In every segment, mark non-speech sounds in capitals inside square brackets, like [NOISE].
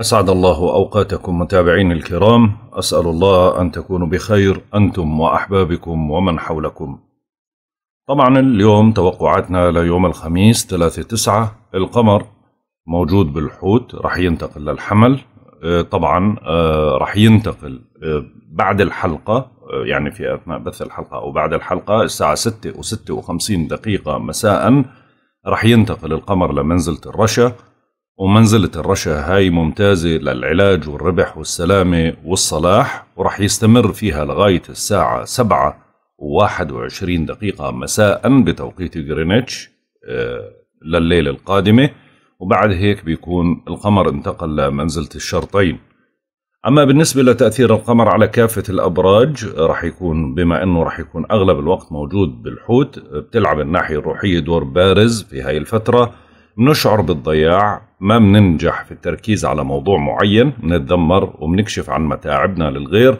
أسعد الله أوقاتكم متابعين الكرام أسأل الله أن تكونوا بخير أنتم وأحبابكم ومن حولكم طبعا اليوم توقعاتنا ليوم الخميس 3 تسعة القمر موجود بالحوت رح ينتقل للحمل آه، طبعا آه، رح ينتقل آه، بعد الحلقة يعني في أثناء بث الحلقة أو بعد الحلقة الساعة 6 و56 دقيقة مساء رح ينتقل القمر لمنزلة الرشا ومنزلة الرشا هاي ممتازة للعلاج والربح والسلامة والصلاح ورح يستمر فيها لغاية الساعة سبعة وواحد وعشرين دقيقة مساء بتوقيت غرينتش آه، لليلة القادمة وبعد هيك بيكون القمر انتقل لمنزلة الشرطين أما بالنسبة لتأثير القمر على كافة الأبراج رح يكون بما أنه رح يكون أغلب الوقت موجود بالحوت بتلعب الناحية الروحية دور بارز في هاي الفترة نشعر بالضياع ما بننجح في التركيز على موضوع معين بنتذمر وبنكشف عن متاعبنا للغير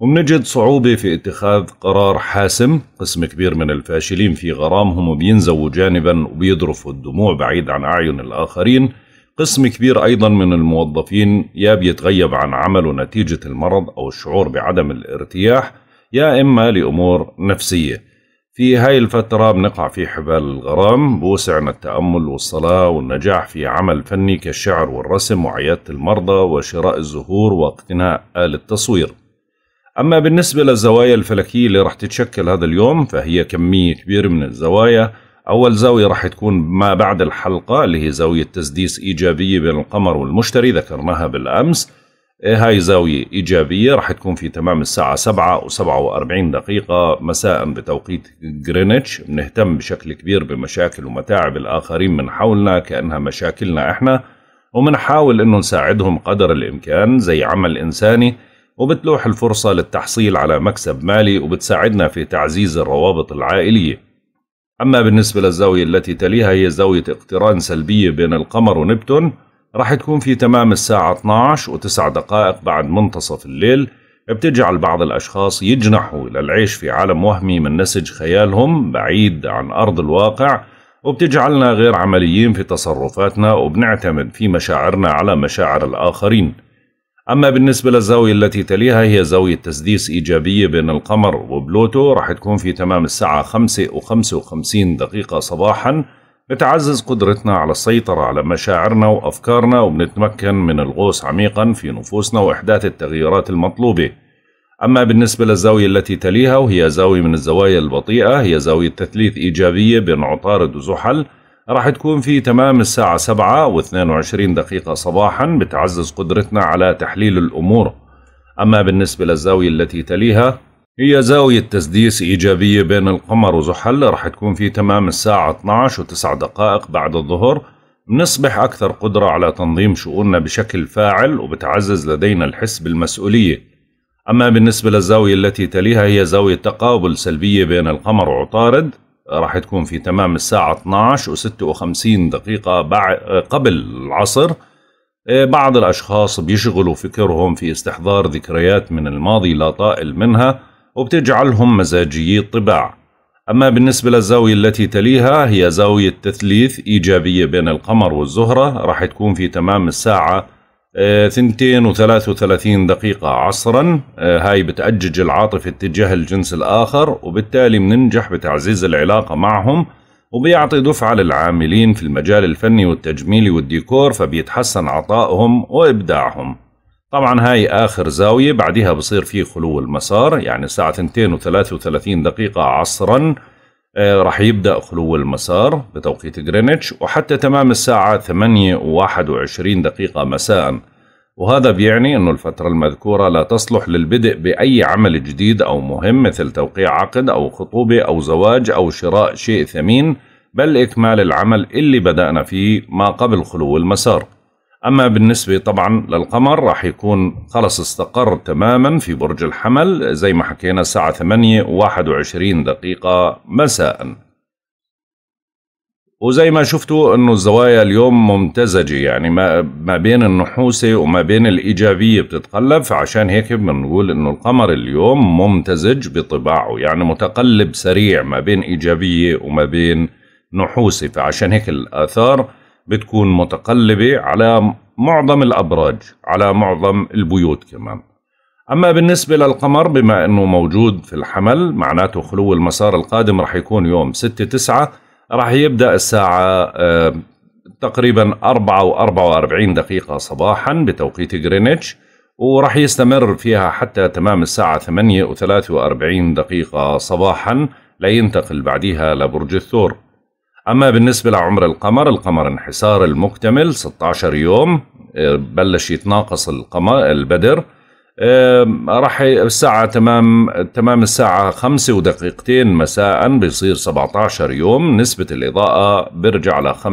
وبنجد صعوبة في اتخاذ قرار حاسم قسم كبير من الفاشلين في غرامهم وبينزووا جانبا وبيضرفوا الدموع بعيد عن أعين الآخرين قسم كبير أيضا من الموظفين يا بيتغيب عن عمله نتيجة المرض أو الشعور بعدم الارتياح يا إما لأمور نفسية في هاي الفترة بنقع في حبال الغرام بوسعنا التأمل والصلاة والنجاح في عمل فني كالشعر والرسم وعيادة المرضى وشراء الزهور واقتناء آلة تصوير أما بالنسبة للزوايا الفلكية اللي رح تتشكل هذا اليوم فهي كمية كبيرة من الزوايا أول زاوية رح تكون ما بعد الحلقة اللي هي زاوية تسديس إيجابية بين القمر والمشتري ذكرناها بالأمس إيه، هاي زاوية إيجابية راح تكون في تمام الساعة 7 و47 دقيقة مساء بتوقيت غرينتش بنهتم بشكل كبير بمشاكل ومتاعب الآخرين من حولنا كأنها مشاكلنا إحنا ومنحاول أنه نساعدهم قدر الإمكان زي عمل إنساني وبتلوح الفرصة للتحصيل على مكسب مالي وبتساعدنا في تعزيز الروابط العائلية أما بالنسبة للزاوية التي تليها هي زاوية اقتران سلبية بين القمر ونبتون راح تكون في تمام الساعة 12 و9 دقائق بعد منتصف الليل بتجعل بعض الأشخاص يجنحوا إلى العيش في عالم وهمي من نسج خيالهم بعيد عن أرض الواقع وبتجعلنا غير عمليين في تصرفاتنا وبنعتمد في مشاعرنا على مشاعر الآخرين أما بالنسبة للزاوية التي تليها هي زاوية تسديس إيجابية بين القمر وبلوتو راح تكون في تمام الساعة 5 و55 دقيقة صباحاً بتعزز قدرتنا على السيطرة على مشاعرنا وأفكارنا وبنتمكن من الغوص عميقا في نفوسنا وإحداث التغييرات المطلوبة أما بالنسبة للزاوية التي تليها وهي زاوية من الزوايا البطيئة هي زاوية تثليث إيجابية بين عطارد وزحل راح تكون في تمام الساعة 7 و 22 دقيقة صباحا بتعزز قدرتنا على تحليل الأمور أما بالنسبة للزاوية التي تليها هي زاوية تسديس إيجابية بين القمر وزحل رح تكون في تمام الساعة 12 و9 دقائق بعد الظهر بنصبح أكثر قدرة على تنظيم شؤوننا بشكل فاعل وبتعزز لدينا الحس بالمسؤولية أما بالنسبة للزاوية التي تليها هي زاوية تقابل سلبية بين القمر وعطارد راح تكون في تمام الساعة 12 و56 دقيقة قبل العصر إيه، بعض الأشخاص بيشغلوا فكرهم في استحضار ذكريات من الماضي لا طائل منها وبتجعلهم مزاجيي الطباع أما بالنسبة للزاوية التي تليها هي زاوية تثليث إيجابية بين القمر والزهرة راح تكون في تمام الساعة آه، ثنتين وثلاث وثلاثين دقيقة عصرا آه، هاي بتأجج العاطفة اتجاه الجنس الآخر وبالتالي بننجح بتعزيز العلاقة معهم وبيعطي دفعة للعاملين في المجال الفني والتجميلي والديكور فبيتحسن عطائهم وإبداعهم طبعا هاي آخر زاوية بعدها بصير في خلو المسار يعني الساعة 2 و33 دقيقة عصرا آه، رح يبدأ خلو المسار بتوقيت جرينتش وحتى تمام الساعة 8 و21 دقيقة مساء وهذا بيعني أنه الفترة المذكورة لا تصلح للبدء بأي عمل جديد أو مهم مثل توقيع عقد أو خطوبة أو زواج أو شراء شيء ثمين بل إكمال العمل اللي بدأنا فيه ما قبل خلو المسار أما بالنسبة طبعا للقمر راح يكون خلص استقر تماما في برج الحمل زي ما حكينا الساعة 8 21 دقيقة مساء وزي ما شفتوا انه الزوايا اليوم ممتزجة يعني ما, ما بين النحوسة وما بين الإيجابية بتتقلب فعشان هيك بنقول انه القمر اليوم ممتزج بطباعه يعني متقلب سريع ما بين إيجابية وما بين نحوسة فعشان هيك الآثار بتكون متقلبة على معظم الأبراج على معظم البيوت كمان أما بالنسبة للقمر بما أنه موجود في الحمل معناته خلو المسار القادم رح يكون يوم 6 9 رح يبدأ الساعة آه، تقريبا 4 و 44 دقيقة صباحا بتوقيت غرينتش ورح يستمر فيها حتى تمام الساعة 8 و 43 دقيقة صباحا لينتقل بعدها لبرج الثور أما بالنسبة لعمر القمر القمر انحسار المكتمل 16 يوم آه، بلش يتناقص القمر البدر آه، راح الساعة تمام تمام الساعة خمسة ودقيقتين مساء بيصير 17 يوم نسبة الإضاءة برجع ل 95%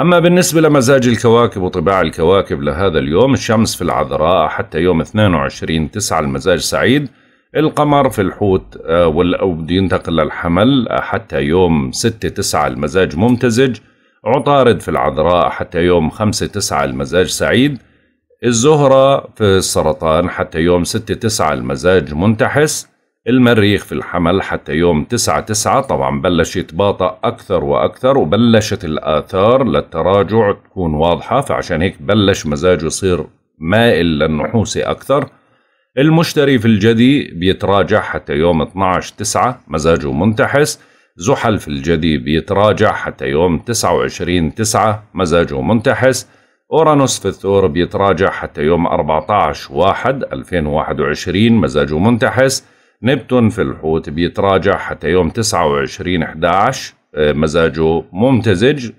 أما بالنسبة لمزاج الكواكب وطباع الكواكب لهذا اليوم الشمس في العذراء حتى يوم 22 تسعة المزاج سعيد القمر في الحوت آه، بده ينتقل للحمل آه، حتى يوم 6-9 المزاج ممتزج عطارد في العذراء حتى يوم 5-9 المزاج سعيد الزهرة في السرطان حتى يوم 6-9 المزاج منتحس المريخ في الحمل حتى يوم 9 9 طبعا بلش يتباطأ أكثر وأكثر وبلشت الآثار للتراجع تكون واضحة فعشان هيك بلش مزاجه يصير مائل للنحوس أكثر المشتري في الجدي بيتراجع حتى يوم 12 تسعة مزاجه منتحس زحل في الجدي بيتراجع حتى يوم 29 تسعة مزاجه منتحس أورانوس في الثور بيتراجع حتى يوم 14 واحد 2021 مزاجه منتحس نبتون في الحوت بيتراجع حتى يوم 29 11 آه، مزاجه ممتزج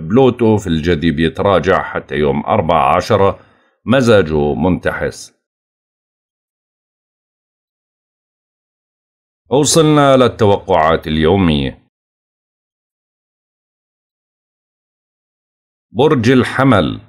بلوتو في الجدي بيتراجع حتى يوم 14 مزاجه منتحس وصلنا للتوقعات اليومية برج الحمل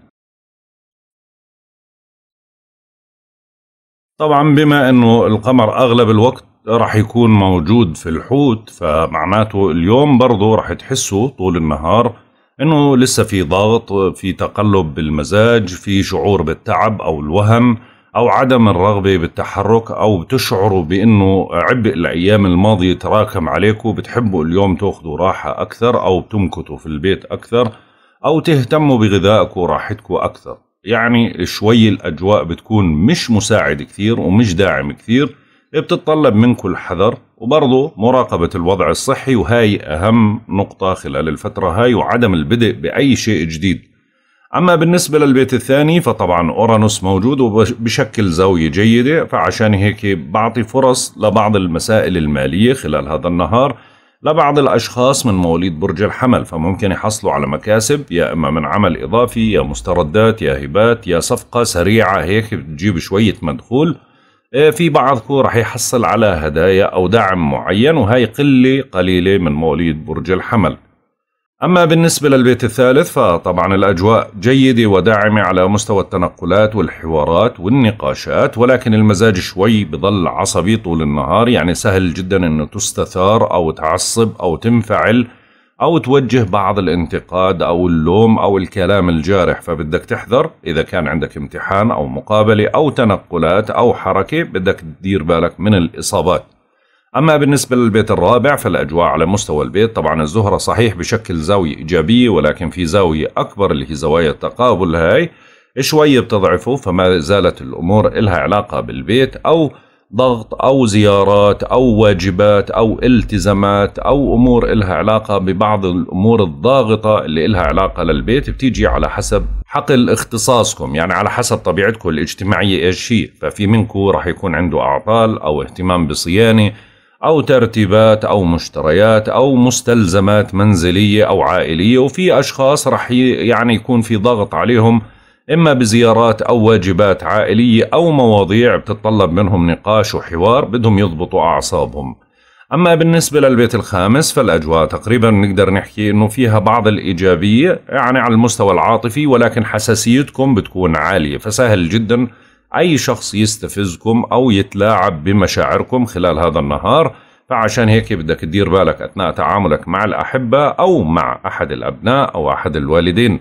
طبعا بما انه القمر اغلب الوقت راح يكون موجود في الحوت فمعناته اليوم برضه راح تحسوا طول النهار انه لسه في ضغط في تقلب بالمزاج في شعور بالتعب او الوهم او عدم الرغبه بالتحرك او بتشعروا بانه عبء الايام الماضيه تراكم عليكم بتحبوا اليوم تاخذوا راحه اكثر او بتمكتوا في البيت اكثر او تهتموا بغذائكم وراحتكم اكثر يعني شوي الاجواء بتكون مش مساعد كثير ومش داعم كثير بتتطلب منكم الحذر وبرضه مراقبة الوضع الصحي وهاي أهم نقطة خلال الفترة هاي وعدم البدء بأي شيء جديد أما بالنسبة للبيت الثاني فطبعا أورانوس موجود وبشكل زاوية جيدة فعشان هيك بعطي فرص لبعض المسائل المالية خلال هذا النهار لبعض الأشخاص من مواليد برج الحمل فممكن يحصلوا على مكاسب يا إما من عمل إضافي يا مستردات يا هبات يا صفقة سريعة هيك تجيب شوية مدخول إيه، في بعضكم رح يحصل على هدايا أو دعم معين وهي قلة قليلة من مواليد برج الحمل أما بالنسبة للبيت الثالث فطبعا الأجواء جيدة وداعمة على مستوى التنقلات والحوارات والنقاشات ولكن المزاج شوي بضل عصبي طول النهار يعني سهل جدا أنه تستثار أو تعصب أو تنفعل أو توجه بعض الانتقاد أو اللوم أو الكلام الجارح فبدك تحذر إذا كان عندك امتحان أو مقابلة أو تنقلات أو حركة بدك تدير بالك من الإصابات أما بالنسبة للبيت الرابع فالأجواء على مستوى البيت طبعا الزهرة صحيح بشكل زاوية إيجابية ولكن في زاوية أكبر اللي هي زوايا التقابل هاي شوي بتضعفه فما زالت الأمور إلها علاقة بالبيت أو ضغط أو زيارات أو واجبات أو التزامات أو أمور إلها علاقة ببعض الأمور الضاغطة اللي إلها علاقة للبيت بتيجي على حسب حقل اختصاصكم يعني على حسب طبيعتكم الاجتماعية إيش هي ففي منكم راح يكون عنده أعطال أو اهتمام بصيانة أو ترتيبات أو مشتريات أو مستلزمات منزلية أو عائلية وفي أشخاص رح يعني يكون في ضغط عليهم إما بزيارات أو واجبات عائلية أو مواضيع بتتطلب منهم نقاش وحوار بدهم يضبطوا أعصابهم أما بالنسبة للبيت الخامس فالأجواء تقريبا نقدر نحكي أنه فيها بعض الإيجابية يعني على المستوى العاطفي ولكن حساسيتكم بتكون عالية فسهل جداً أي شخص يستفزكم أو يتلاعب بمشاعركم خلال هذا النهار فعشان هيك بدك تدير بالك أثناء تعاملك مع الأحبة أو مع أحد الأبناء أو أحد الوالدين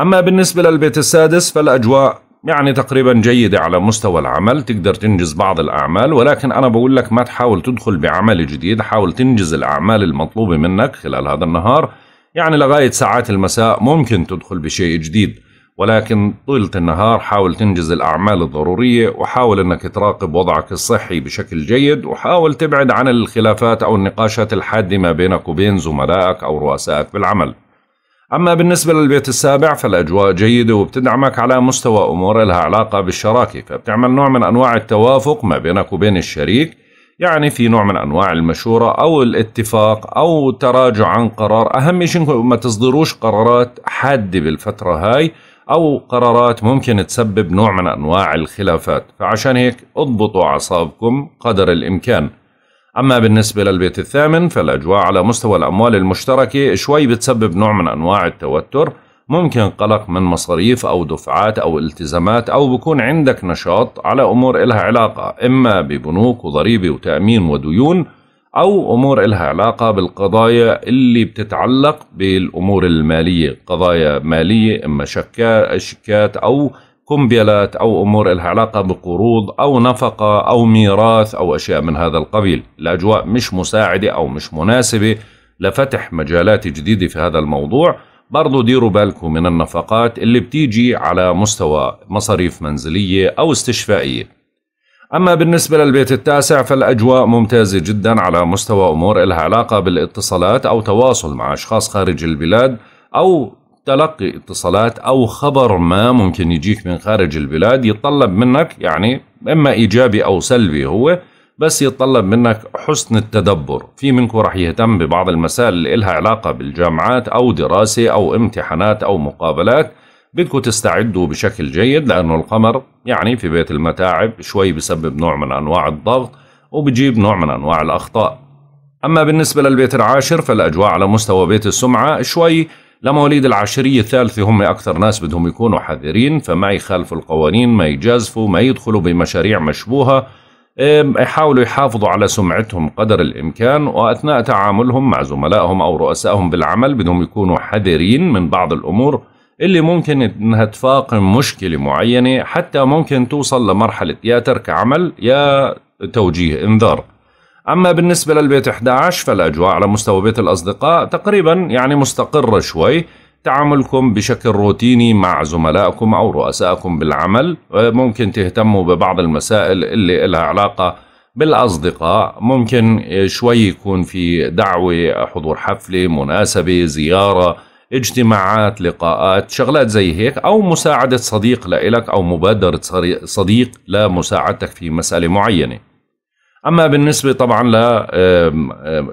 أما بالنسبة للبيت السادس فالأجواء يعني تقريبا جيدة على مستوى العمل تقدر تنجز بعض الأعمال ولكن أنا بقول لك ما تحاول تدخل بعمل جديد حاول تنجز الأعمال المطلوبة منك خلال هذا النهار يعني لغاية ساعات المساء ممكن تدخل بشيء جديد ولكن طيلة النهار حاول تنجز الأعمال الضرورية وحاول أنك تراقب وضعك الصحي بشكل جيد وحاول تبعد عن الخلافات أو النقاشات الحادة ما بينك وبين زملائك أو رؤسائك بالعمل أما بالنسبة للبيت السابع فالأجواء جيدة وبتدعمك على مستوى أمور لها علاقة بالشراكة فبتعمل نوع من أنواع التوافق ما بينك وبين الشريك يعني في نوع من أنواع المشورة أو الاتفاق أو تراجع عن قرار أهم شيء ما تصدروش قرارات حادة بالفترة هاي أو قرارات ممكن تسبب نوع من أنواع الخلافات فعشان هيك اضبطوا أعصابكم قدر الإمكان أما بالنسبة للبيت الثامن فالأجواء على مستوى الأموال المشتركة شوي بتسبب نوع من أنواع التوتر ممكن قلق من مصاريف أو دفعات أو التزامات أو بكون عندك نشاط على أمور إلها علاقة إما ببنوك وضريبة وتأمين وديون أو أمور إلها علاقة بالقضايا اللي بتتعلق بالأمور المالية قضايا مالية إما شيكات أو كمبيلات أو أمور إلها علاقة بقروض أو نفقة أو ميراث أو أشياء من هذا القبيل الأجواء مش مساعدة أو مش مناسبة لفتح مجالات جديدة في هذا الموضوع برضو ديروا بالكم من النفقات اللي بتيجي على مستوى مصاريف منزلية أو استشفائية أما بالنسبة للبيت التاسع فالأجواء ممتازة جدا على مستوى أمور إلها علاقة بالاتصالات أو تواصل مع أشخاص خارج البلاد أو تلقي اتصالات أو خبر ما ممكن يجيك من خارج البلاد يتطلب منك يعني إما إيجابي أو سلبي هو بس يتطلب منك حسن التدبر في منكم رح يهتم ببعض المسائل اللي إلها علاقة بالجامعات أو دراسة أو امتحانات أو مقابلات بدكم تستعدوا بشكل جيد لأنه القمر يعني في بيت المتاعب شوي بسبب نوع من أنواع الضغط وبجيب نوع من أنواع الأخطاء أما بالنسبة للبيت العاشر فالأجواء على مستوى بيت السمعة شوي لمواليد العشرية الثالثة هم أكثر ناس بدهم يكونوا حذرين فما يخالفوا القوانين ما يجازفوا ما يدخلوا بمشاريع مشبوهة يحاولوا يحافظوا على سمعتهم قدر الإمكان وأثناء تعاملهم مع زملائهم أو رؤسائهم بالعمل بدهم يكونوا حذرين من بعض الأمور اللي ممكن انها تفاقم مشكله معينه حتى ممكن توصل لمرحله يا ترك عمل يا توجيه انذار. اما بالنسبه للبيت 11 فالاجواء على مستوى بيت الاصدقاء تقريبا يعني مستقره شوي تعاملكم بشكل روتيني مع زملائكم او رؤسائكم بالعمل ممكن تهتموا ببعض المسائل اللي لها علاقه بالاصدقاء ممكن شوي يكون في دعوه حضور حفله مناسبه زياره اجتماعات لقاءات شغلات زي هيك أو مساعدة صديق لإلك أو مبادرة صديق لمساعدتك في مسألة معينة أما بالنسبة طبعا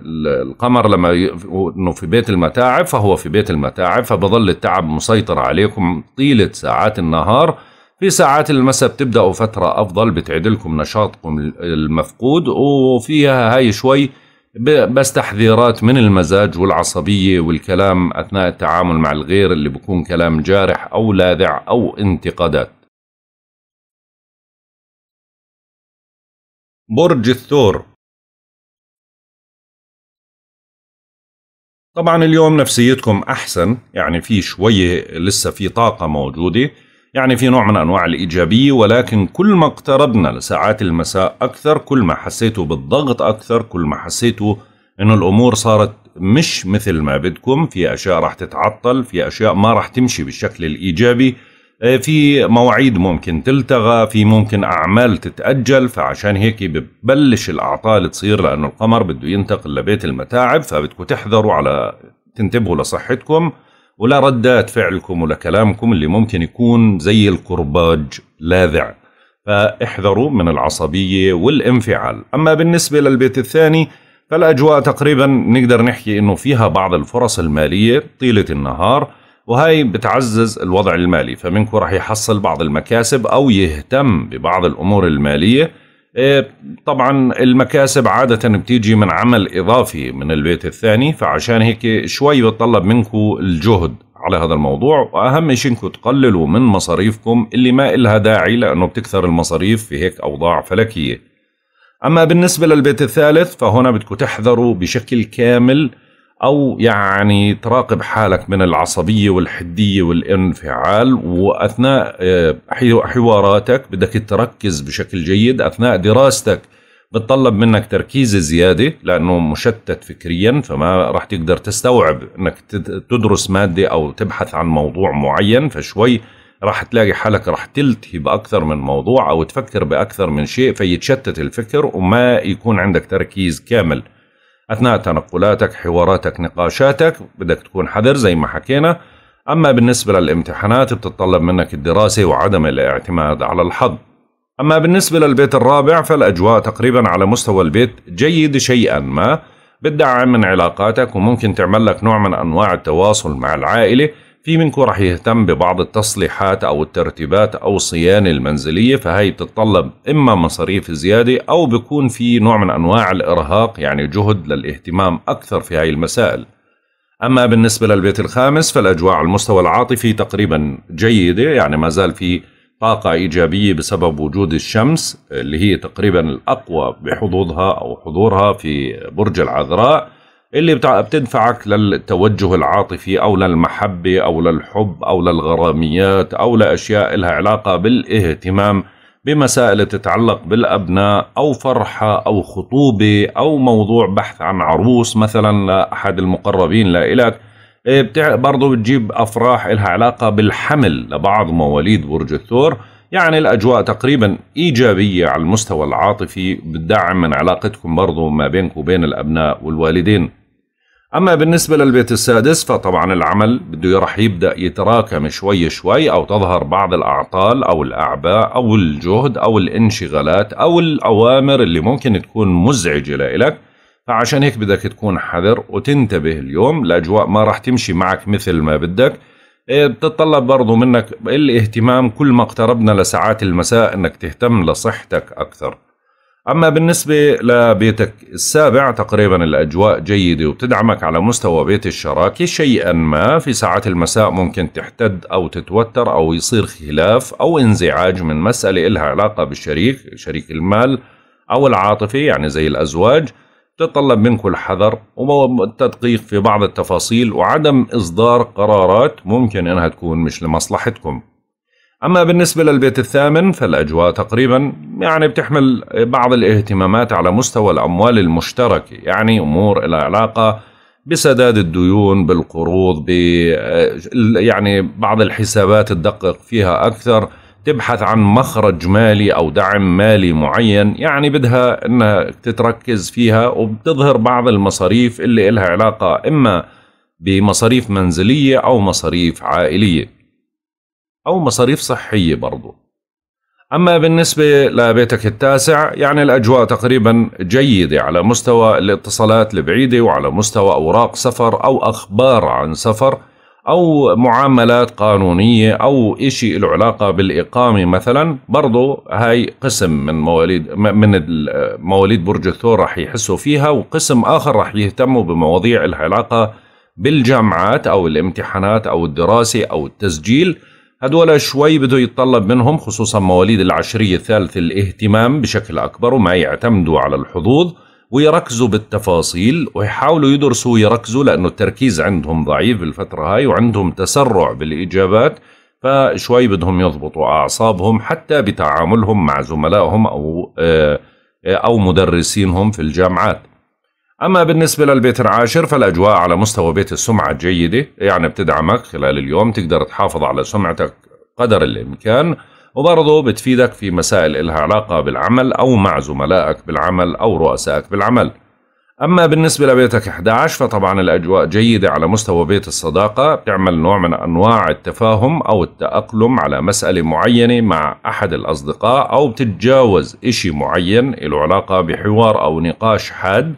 للقمر لما أنه في بيت المتاعب فهو في بيت المتاعب فبظل التعب مسيطر عليكم طيلة ساعات النهار في ساعات المساء بتبدأوا فترة أفضل بتعدلكم لكم نشاطكم المفقود وفيها هاي شوي بس تحذيرات من المزاج والعصبية والكلام أثناء التعامل مع الغير اللي بكون كلام جارح أو لاذع أو انتقادات برج الثور طبعا اليوم نفسيتكم أحسن يعني في شوية لسه في طاقة موجودة يعني في نوع من أنواع الإيجابية ولكن كل ما اقتربنا لساعات المساء أكثر كل ما حسيتوا بالضغط أكثر كل ما حسيتوا أنه الأمور صارت مش مثل ما بدكم في أشياء راح تتعطل في أشياء ما راح تمشي بالشكل الإيجابي آه، في مواعيد ممكن تلتغى في ممكن أعمال تتأجل فعشان هيك ببلش الأعطال تصير لأنه القمر بده ينتقل لبيت المتاعب فبدكم تحذروا على تنتبهوا لصحتكم ولا ردات فعلكم ولا كلامكم اللي ممكن يكون زي الكرباج لاذع فاحذروا من العصبية والانفعال أما بالنسبة للبيت الثاني فالأجواء تقريبا نقدر نحكي أنه فيها بعض الفرص المالية طيلة النهار وهي بتعزز الوضع المالي فمنكم راح يحصل بعض المكاسب أو يهتم ببعض الأمور المالية إيه، طبعا المكاسب عادة بتيجي من عمل إضافي من البيت الثاني فعشان هيك شوي بتطلب منكم الجهد على هذا الموضوع وأهم شيء إنكم تقللوا من مصاريفكم اللي ما إلها داعي لأنه بتكثر المصاريف في هيك أوضاع فلكية أما بالنسبة للبيت الثالث فهنا بدكم تحذروا بشكل كامل او يعني تراقب حالك من العصبيه والحديه والانفعال واثناء آه، حواراتك بدك تركز بشكل جيد اثناء دراستك بتطلب منك تركيز زياده لانه مشتت فكريا فما راح تقدر تستوعب انك تدرس ماده او تبحث عن موضوع معين فشوي راح تلاقي حالك راح تلتهي باكثر من موضوع او تفكر باكثر من شيء فيتشتت الفكر وما يكون عندك تركيز كامل اثناء تنقلاتك حواراتك نقاشاتك بدك تكون حذر زي ما حكينا اما بالنسبه للامتحانات بتتطلب منك الدراسه وعدم الاعتماد على الحظ اما بالنسبه للبيت الرابع فالاجواء تقريبا على مستوى البيت جيد شيئا ما بتدعم من علاقاتك وممكن تعمل لك نوع من انواع التواصل مع العائله في منكم راح يهتم ببعض التصليحات أو الترتيبات أو الصيانة المنزلية فهي بتتطلب إما مصاريف زيادة أو بيكون في نوع من أنواع الإرهاق يعني جهد للاهتمام أكثر في هاي المسائل أما بالنسبة للبيت الخامس فالأجواء على المستوى العاطفي تقريبا جيدة يعني ما زال في طاقة إيجابية بسبب وجود الشمس اللي هي تقريبا الأقوى بحظوظها أو حضورها في برج العذراء اللي بتدفعك للتوجه العاطفي او للمحبه او للحب او للغراميات او لاشياء لها علاقه بالاهتمام بمسائل تتعلق بالابناء او فرحه او خطوبه او موضوع بحث عن عروس مثلا لاحد المقربين لإلك إيه، برضو بتجيب افراح لها علاقه بالحمل لبعض مواليد برج الثور يعني الأجواء تقريبا إيجابية على المستوى العاطفي بالدعم من علاقتكم برضو ما بينك وبين الأبناء والوالدين أما بالنسبة للبيت السادس فطبعا العمل بده رح يبدأ يتراكم شوي شوي أو تظهر بعض الأعطال أو الأعباء أو الجهد أو الانشغالات أو الأوامر اللي ممكن تكون مزعجة لإلك فعشان هيك بدك تكون حذر وتنتبه اليوم الأجواء ما راح تمشي معك مثل ما بدك إيه، بتطلب برضو منك الاهتمام كل ما اقتربنا لساعات المساء انك تهتم لصحتك اكثر أما بالنسبة لبيتك السابع تقريبا الأجواء جيدة وبتدعمك على مستوى بيت الشراكة شيئا ما في ساعات المساء ممكن تحتد أو تتوتر أو يصير خلاف أو انزعاج من مسألة إلها علاقة بالشريك شريك المال أو العاطفة يعني زي الأزواج تطلب منك الحذر والتدقيق في بعض التفاصيل وعدم إصدار قرارات ممكن أنها تكون مش لمصلحتكم أما بالنسبة للبيت الثامن فالأجواء تقريبا يعني بتحمل بعض الاهتمامات على مستوى الأموال المشتركة يعني أمور إلى علاقة بسداد الديون بالقروض ب يعني بعض الحسابات تدقق فيها أكثر تبحث عن مخرج مالي أو دعم مالي معين يعني بدها أنها تتركز فيها وبتظهر بعض المصاريف اللي إلها علاقة إما بمصاريف منزلية أو مصاريف عائلية أو مصاريف صحية برضو أما بالنسبة لبيتك التاسع يعني الأجواء تقريبا جيدة على مستوى الاتصالات البعيدة وعلى مستوى أوراق سفر أو أخبار عن سفر أو معاملات قانونية أو إشي له علاقة بالإقامة مثلا برضو هاي قسم من مواليد من مواليد برج الثور رح يحسوا فيها وقسم آخر رح يهتموا بمواضيع العلاقة بالجامعات أو الامتحانات أو الدراسة أو التسجيل هدول شوي بده يتطلب منهم خصوصا مواليد العشرية الثالثة الاهتمام بشكل أكبر وما يعتمدوا على الحظوظ ويركزوا بالتفاصيل ويحاولوا يدرسوا ويركزوا لأنه التركيز عندهم ضعيف بالفترة هاي وعندهم تسرع بالإجابات فشوي بدهم يضبطوا أعصابهم حتى بتعاملهم مع زملائهم أو آه، آه، أو مدرسينهم في الجامعات أما بالنسبة للبيت العاشر فالأجواء على مستوى بيت السمعة جيدة يعني بتدعمك خلال اليوم تقدر تحافظ على سمعتك قدر الإمكان وبرضه بتفيدك في مسائل إلها علاقة بالعمل أو مع زملائك بالعمل أو رؤسائك بالعمل أما بالنسبة لبيتك 11 فطبعا الأجواء جيدة على مستوى بيت الصداقة بتعمل نوع من أنواع التفاهم أو التأقلم على مسألة معينة مع أحد الأصدقاء أو بتتجاوز إشي معين له علاقة بحوار أو نقاش حاد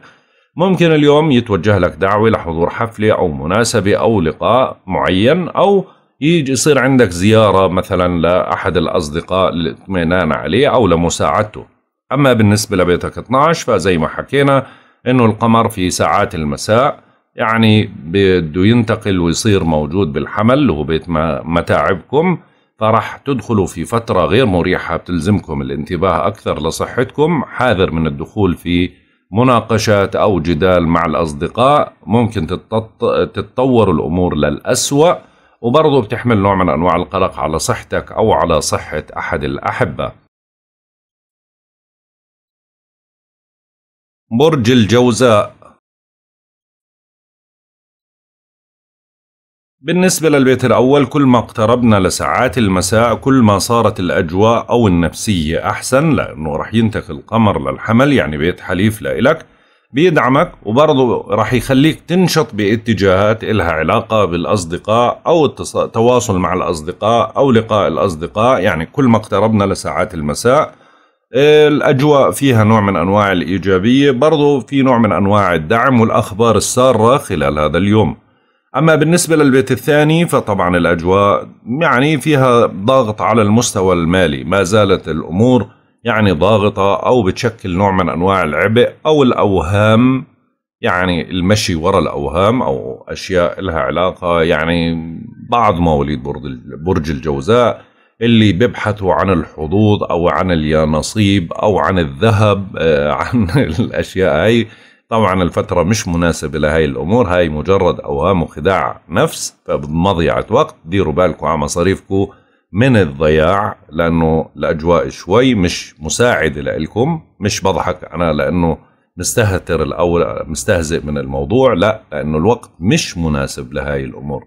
ممكن اليوم يتوجه لك دعوة لحضور حفلة أو مناسبة أو لقاء معين أو يجي يصير عندك زيارة مثلا لأحد الأصدقاء للاطمئنان عليه أو لمساعدته أما بالنسبة لبيتك 12 فزي ما حكينا إنه القمر في ساعات المساء يعني بده ينتقل ويصير موجود بالحمل اللي هو بيت متاعبكم فرح تدخلوا في فترة غير مريحة بتلزمكم الانتباه أكثر لصحتكم حاذر من الدخول في مناقشات أو جدال مع الأصدقاء ممكن تتطور الأمور للأسوأ وبرضه بتحمل نوع من أنواع القلق على صحتك أو على صحة أحد الأحبة برج الجوزاء بالنسبة للبيت الأول كل ما اقتربنا لساعات المساء كل ما صارت الأجواء أو النفسية أحسن لأنه رح ينتقل القمر للحمل يعني بيت حليف لإلك بيدعمك وبرضه رح يخليك تنشط باتجاهات إلها علاقة بالأصدقاء أو التواصل مع الأصدقاء أو لقاء الأصدقاء يعني كل ما اقتربنا لساعات المساء آه، الأجواء فيها نوع من أنواع الإيجابية برضو في نوع من أنواع الدعم والأخبار السارة خلال هذا اليوم أما بالنسبة للبيت الثاني فطبعا الأجواء يعني فيها ضغط على المستوى المالي ما زالت الأمور يعني ضاغطة أو بتشكل نوع من أنواع العبء أو الأوهام يعني المشي وراء الأوهام أو أشياء لها علاقة يعني بعض مواليد برج الجوزاء اللي بيبحثوا عن الحظوظ أو عن اليانصيب أو عن الذهب آه، عن [LAUGHS] الأشياء هاي طبعا الفترة مش مناسبة لهي الأمور هاي مجرد أوهام وخداع نفس فمضيعة وقت ديروا بالكم على مصاريفكم من الضياع لأنه الأجواء شوي مش مساعدة لإلكم مش بضحك أنا لأنه مستهتر الأول مستهزئ من الموضوع لا لأنه الوقت مش مناسب لهاي الأمور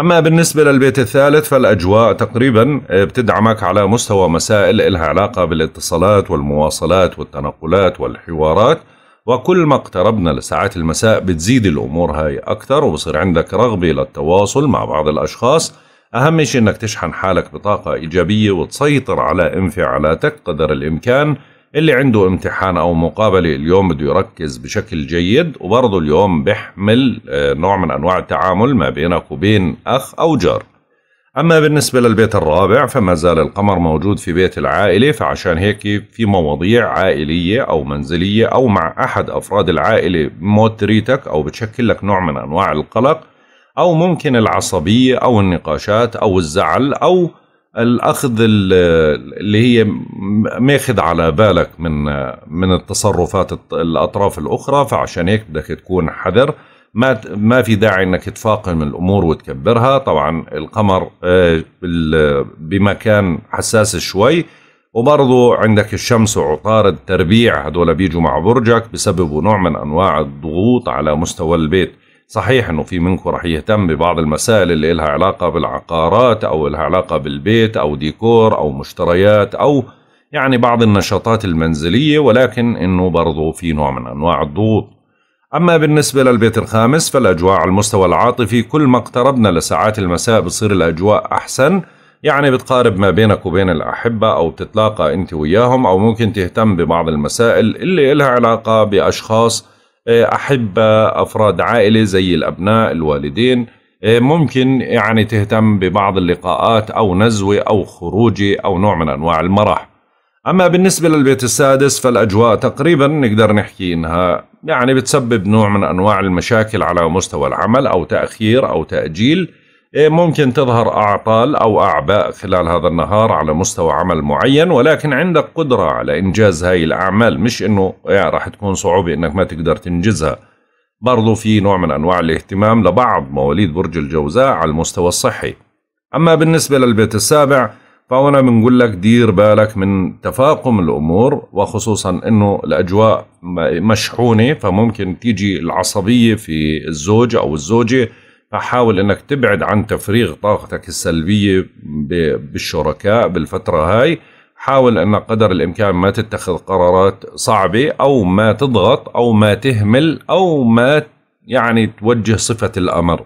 أما بالنسبة للبيت الثالث فالأجواء تقريبا بتدعمك على مستوى مسائل إلها علاقة بالاتصالات والمواصلات والتنقلات والحوارات وكل ما اقتربنا لساعات المساء بتزيد الأمور هاي أكتر وبصير عندك رغبة للتواصل مع بعض الأشخاص أهم شيء إنك تشحن حالك بطاقة إيجابية وتسيطر على انفعالاتك قدر الإمكان اللي عنده امتحان أو مقابلة اليوم بده يركز بشكل جيد وبرضه اليوم بيحمل آه، نوع من أنواع التعامل ما بينك وبين أخ أو جار أما بالنسبة للبيت الرابع فما زال القمر موجود في بيت العائلة فعشان هيك في مواضيع عائلية أو منزلية أو مع أحد أفراد العائلة موتريتك أو بتشكل لك نوع من أنواع القلق أو ممكن العصبية أو النقاشات أو الزعل أو الأخذ اللي هي ماخذ على بالك من من التصرفات الأطراف الأخرى فعشان هيك بدك تكون حذر ما ما في داعي انك تفاقم الامور وتكبرها طبعا القمر آه، بمكان حساس شوي وبرضو عندك الشمس وعطارد تربيع هذول بيجوا مع برجك بسببوا نوع من انواع الضغوط على مستوى البيت صحيح انه في منكم رح يهتم ببعض المسائل اللي لها علاقه بالعقارات او لها علاقه بالبيت او ديكور او مشتريات او يعني بعض النشاطات المنزليه ولكن انه برضو في نوع من انواع الضغوط أما بالنسبة للبيت الخامس فالأجواء على المستوى العاطفي كل ما اقتربنا لساعات المساء بتصير الأجواء أحسن يعني بتقارب ما بينك وبين الأحبة أو بتتلاقى أنت وياهم أو ممكن تهتم ببعض المسائل اللي إلها علاقة بأشخاص آه، أحبة أفراد عائلة زي الأبناء الوالدين آه، ممكن يعني تهتم ببعض اللقاءات أو نزوة أو خروج أو نوع من أنواع المرح أما بالنسبة للبيت السادس فالأجواء تقريبا نقدر نحكي إنها يعني بتسبب نوع من أنواع المشاكل على مستوى العمل أو تأخير أو تأجيل إيه، ممكن تظهر أعطال أو أعباء خلال هذا النهار على مستوى عمل معين ولكن عندك قدرة على إنجاز هاي الأعمال مش إنه يعني راح تكون صعوبة إنك ما تقدر تنجزها برضو في نوع من أنواع الاهتمام لبعض مواليد برج الجوزاء على المستوى الصحي أما بالنسبة للبيت السابع فهنا بنقول لك دير بالك من تفاقم الامور وخصوصا انه الاجواء مشحونه فممكن تيجي العصبيه في الزوج او الزوجه فحاول انك تبعد عن تفريغ طاقتك السلبيه بالشركاء بالفتره هاي حاول انك قدر الامكان ما تتخذ قرارات صعبه او ما تضغط او ما تهمل او ما يعني توجه صفه الامر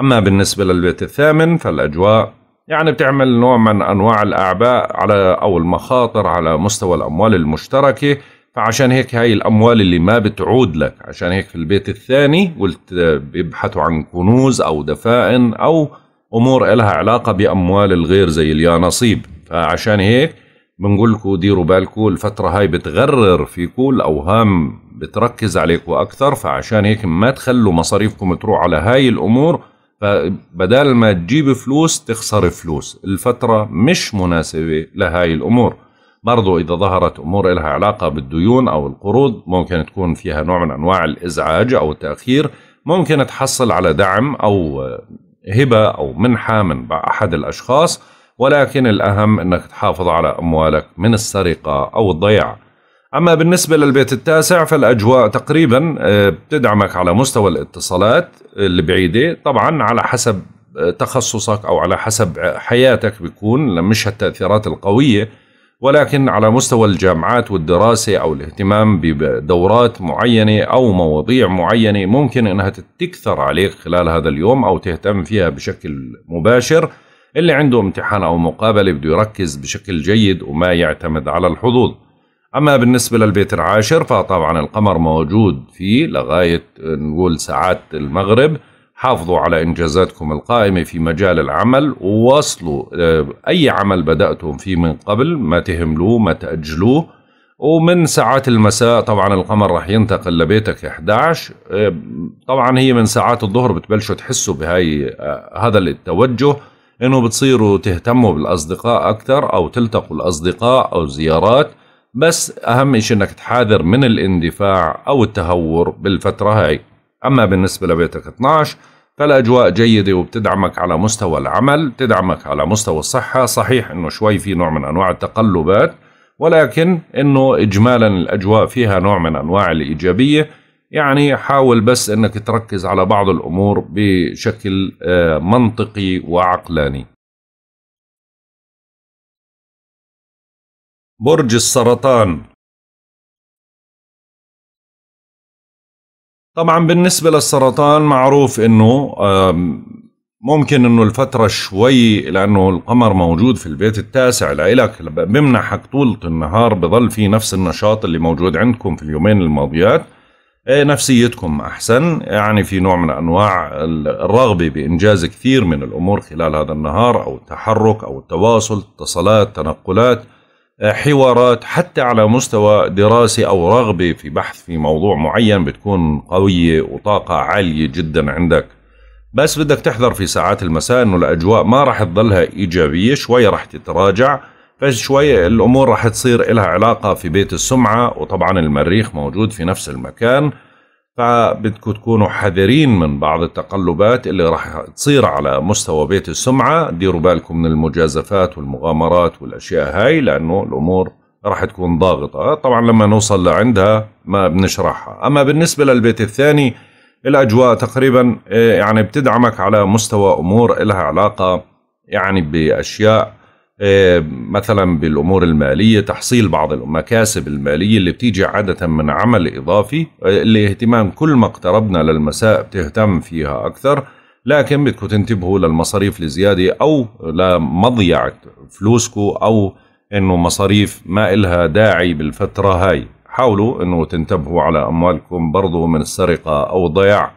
اما بالنسبه للبيت الثامن فالاجواء يعني بتعمل نوع من أنواع الأعباء على أو المخاطر على مستوى الأموال المشتركة فعشان هيك هاي الأموال اللي ما بتعود لك عشان هيك في البيت الثاني قلت بيبحثوا عن كنوز أو دفائن أو أمور إلها علاقة بأموال الغير زي اليانصيب فعشان هيك بنقول لكم ديروا بالكم الفترة هاي بتغرر فيكم الأوهام بتركز عليكم أكثر فعشان هيك ما تخلوا مصاريفكم تروح على هاي الأمور فبدال ما تجيب فلوس تخسر فلوس الفترة مش مناسبة لهاي الأمور برضو إذا ظهرت أمور لها علاقة بالديون أو القروض ممكن تكون فيها نوع من أنواع الإزعاج أو التأخير ممكن تحصل على دعم أو هبة أو منحة من أحد الأشخاص ولكن الأهم أنك تحافظ على أموالك من السرقة أو الضياع أما بالنسبة للبيت التاسع فالأجواء تقريبا آه، بتدعمك على مستوى الاتصالات البعيدة طبعا على حسب آه، تخصصك أو على حسب حياتك بيكون مش هالتأثيرات القوية ولكن على مستوى الجامعات والدراسة أو الاهتمام بدورات معينة أو مواضيع معينة ممكن أنها تكثر عليك خلال هذا اليوم أو تهتم فيها بشكل مباشر اللي عنده امتحان أو مقابلة بده يركز بشكل جيد وما يعتمد على الحظوظ أما بالنسبة للبيت العاشر فطبعا القمر موجود فيه لغاية نقول ساعات المغرب حافظوا على إنجازاتكم القائمة في مجال العمل وواصلوا آه، أي عمل بدأتم فيه من قبل ما تهملوه ما تأجلوه ومن ساعات المساء طبعا القمر راح ينتقل لبيتك 11 آه، طبعا هي من ساعات الظهر بتبلشوا تحسوا بهاي آه، هذا التوجه انه بتصيروا تهتموا بالاصدقاء اكثر او تلتقوا الاصدقاء او زيارات بس أهم شيء أنك تحاذر من الاندفاع أو التهور بالفترة هاي أما بالنسبة لبيتك 12 فالأجواء جيدة وبتدعمك على مستوى العمل تدعمك على مستوى الصحة صحيح أنه شوي في نوع من أنواع التقلبات ولكن أنه إجمالا الأجواء فيها نوع من أنواع الإيجابية يعني حاول بس أنك تركز على بعض الأمور بشكل آه، منطقي وعقلاني برج السرطان طبعا بالنسبة للسرطان معروف انه ممكن انه الفترة شوي لانه القمر موجود في البيت التاسع لإلك بمنحك طولة النهار بظل في نفس النشاط اللي موجود عندكم في اليومين الماضيات إيه، نفسيتكم احسن يعني في نوع من انواع الرغبه بانجاز كثير من الامور خلال هذا النهار او التحرك او التواصل اتصالات تنقلات حوارات حتى على مستوى دراسي او رغبه في بحث في موضوع معين بتكون قويه وطاقه عاليه جدا عندك بس بدك تحذر في ساعات المساء انه الاجواء ما راح تضلها ايجابيه شوي راح تتراجع فشوي الامور راح تصير لها علاقه في بيت السمعه وطبعا المريخ موجود في نفس المكان فبدكم تكونوا حذرين من بعض التقلبات اللي راح تصير على مستوى بيت السمعة ديروا بالكم من المجازفات والمغامرات والأشياء هاي لأنه الأمور راح تكون ضاغطة طبعا لما نوصل لعندها ما بنشرحها أما بالنسبة للبيت الثاني الأجواء تقريبا إيه، يعني بتدعمك على مستوى أمور إلها علاقة يعني بأشياء آه، مثلا بالامور الماليه تحصيل بعض المكاسب الماليه اللي بتيجي عاده من عمل اضافي اللي آه، اهتمام كل ما اقتربنا للمساء بتهتم فيها اكثر لكن بدكم تنتبهوا للمصاريف الزياده او لمضيعه فلوسكم او انه مصاريف ما إلها داعي بالفتره هاي حاولوا انه تنتبهوا على اموالكم برضو من السرقه او الضياع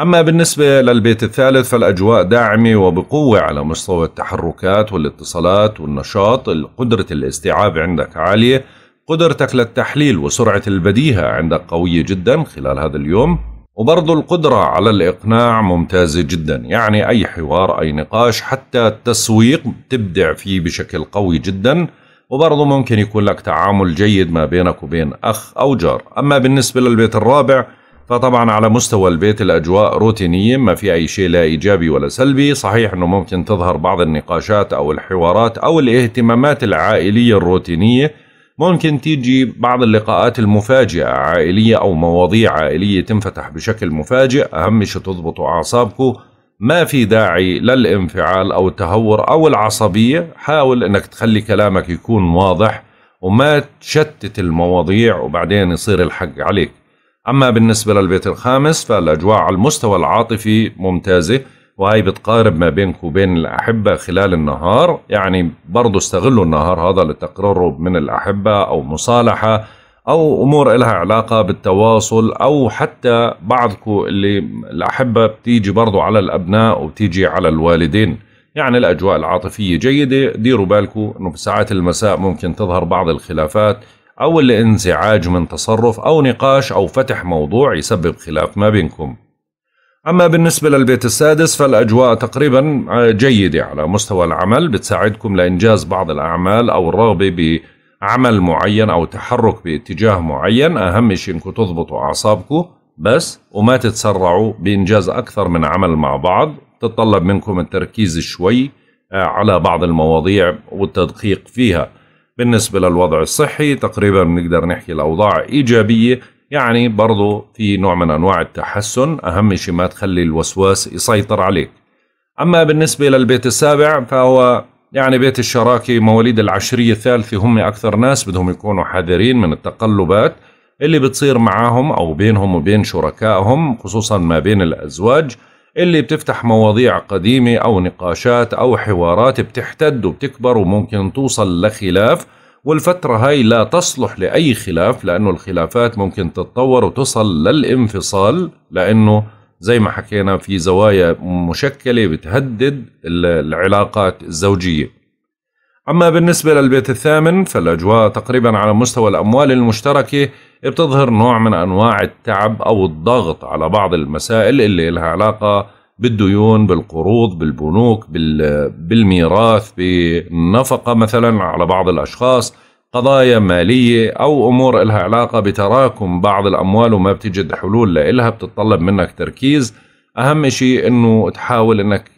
أما بالنسبة للبيت الثالث فالأجواء داعمة وبقوة على مستوى التحركات والاتصالات والنشاط قدرة الاستيعاب عندك عالية قدرتك للتحليل وسرعة البديهة عندك قوية جدا خلال هذا اليوم وبرضو القدرة على الإقناع ممتازة جدا يعني أي حوار أي نقاش حتى التسويق تبدع فيه بشكل قوي جدا وبرضه ممكن يكون لك تعامل جيد ما بينك وبين أخ أو جار أما بالنسبة للبيت الرابع فطبعا على مستوى البيت الأجواء روتينية ما في أي شيء لا إيجابي ولا سلبي صحيح أنه ممكن تظهر بعض النقاشات أو الحوارات أو الاهتمامات العائلية الروتينية ممكن تيجي بعض اللقاءات المفاجئة عائلية أو مواضيع عائلية تنفتح بشكل مفاجئ أهم شيء تضبطوا أعصابكم ما في داعي للانفعال أو التهور أو العصبية حاول أنك تخلي كلامك يكون واضح وما تشتت المواضيع وبعدين يصير الحق عليك أما بالنسبة للبيت الخامس فالأجواء على المستوى العاطفي ممتازة وهي بتقارب ما بينك وبين الأحبة خلال النهار يعني برضو استغلوا النهار هذا للتقرب من الأحبة أو مصالحة أو أمور إلها علاقة بالتواصل أو حتى بعضكم اللي الأحبة بتيجي برضو على الأبناء وبتيجي على الوالدين يعني الأجواء العاطفية جيدة ديروا بالكم أنه في ساعات المساء ممكن تظهر بعض الخلافات أو الانزعاج من تصرف أو نقاش أو فتح موضوع يسبب خلاف ما بينكم أما بالنسبة للبيت السادس فالأجواء تقريبا جيدة على مستوى العمل بتساعدكم لإنجاز بعض الأعمال أو الرغبة بعمل معين أو تحرك باتجاه معين أهم شيء أنكم تضبطوا أعصابكم بس وما تتسرعوا بإنجاز أكثر من عمل مع بعض تتطلب منكم التركيز شوي آه، على بعض المواضيع والتدقيق فيها بالنسبة للوضع الصحي تقريبا بنقدر نحكي الأوضاع إيجابية يعني برضو في نوع من أنواع التحسن أهم شيء ما تخلي الوسواس يسيطر عليك أما بالنسبة للبيت السابع فهو يعني بيت الشراكة مواليد العشرية الثالثة هم أكثر ناس بدهم يكونوا حذرين من التقلبات اللي بتصير معاهم أو بينهم وبين شركائهم خصوصا ما بين الأزواج اللي بتفتح مواضيع قديمة أو نقاشات أو حوارات بتحتد وبتكبر وممكن توصل لخلاف والفترة هاي لا تصلح لأي خلاف لأنه الخلافات ممكن تتطور وتصل للانفصال لأنه زي ما حكينا في زوايا مشكلة بتهدد العلاقات الزوجية أما بالنسبة للبيت الثامن فالأجواء تقريبا على مستوى الأموال المشتركة بتظهر نوع من أنواع التعب أو الضغط على بعض المسائل اللي لها علاقة بالديون بالقروض بالبنوك بالميراث بالنفقة مثلا على بعض الأشخاص قضايا مالية أو أمور لها علاقة بتراكم بعض الأموال وما بتجد حلول لإلها بتتطلب منك تركيز اهم شيء انه تحاول انك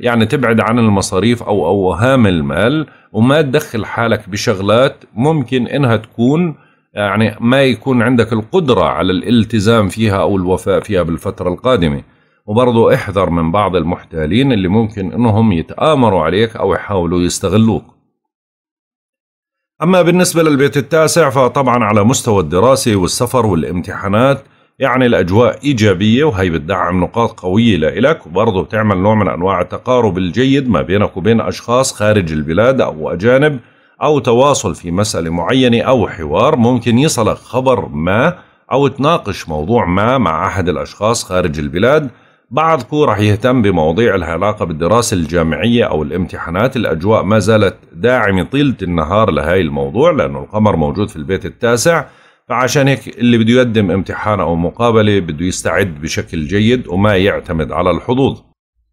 يعني تبعد عن المصاريف او اوهام المال وما تدخل حالك بشغلات ممكن انها تكون يعني ما يكون عندك القدره على الالتزام فيها او الوفاء فيها بالفتره القادمه وبرضه احذر من بعض المحتالين اللي ممكن انهم يتآمروا عليك او يحاولوا يستغلوك أما بالنسبة للبيت التاسع فطبعا على مستوى الدراسة والسفر والامتحانات يعني الأجواء إيجابية وهي بتدعم نقاط قوية لإلك وبرضه بتعمل نوع من أنواع التقارب الجيد ما بينك وبين أشخاص خارج البلاد أو أجانب أو تواصل في مسألة معينة أو حوار ممكن يصلك خبر ما أو تناقش موضوع ما مع أحد الأشخاص خارج البلاد بعضكم رح يهتم بمواضيع العلاقة بالدراسة الجامعية أو الامتحانات الأجواء ما زالت داعمة طيلة النهار لهاي الموضوع لأنه القمر موجود في البيت التاسع فعشان هيك اللي بده يقدم امتحان أو مقابلة بده يستعد بشكل جيد وما يعتمد على الحظوظ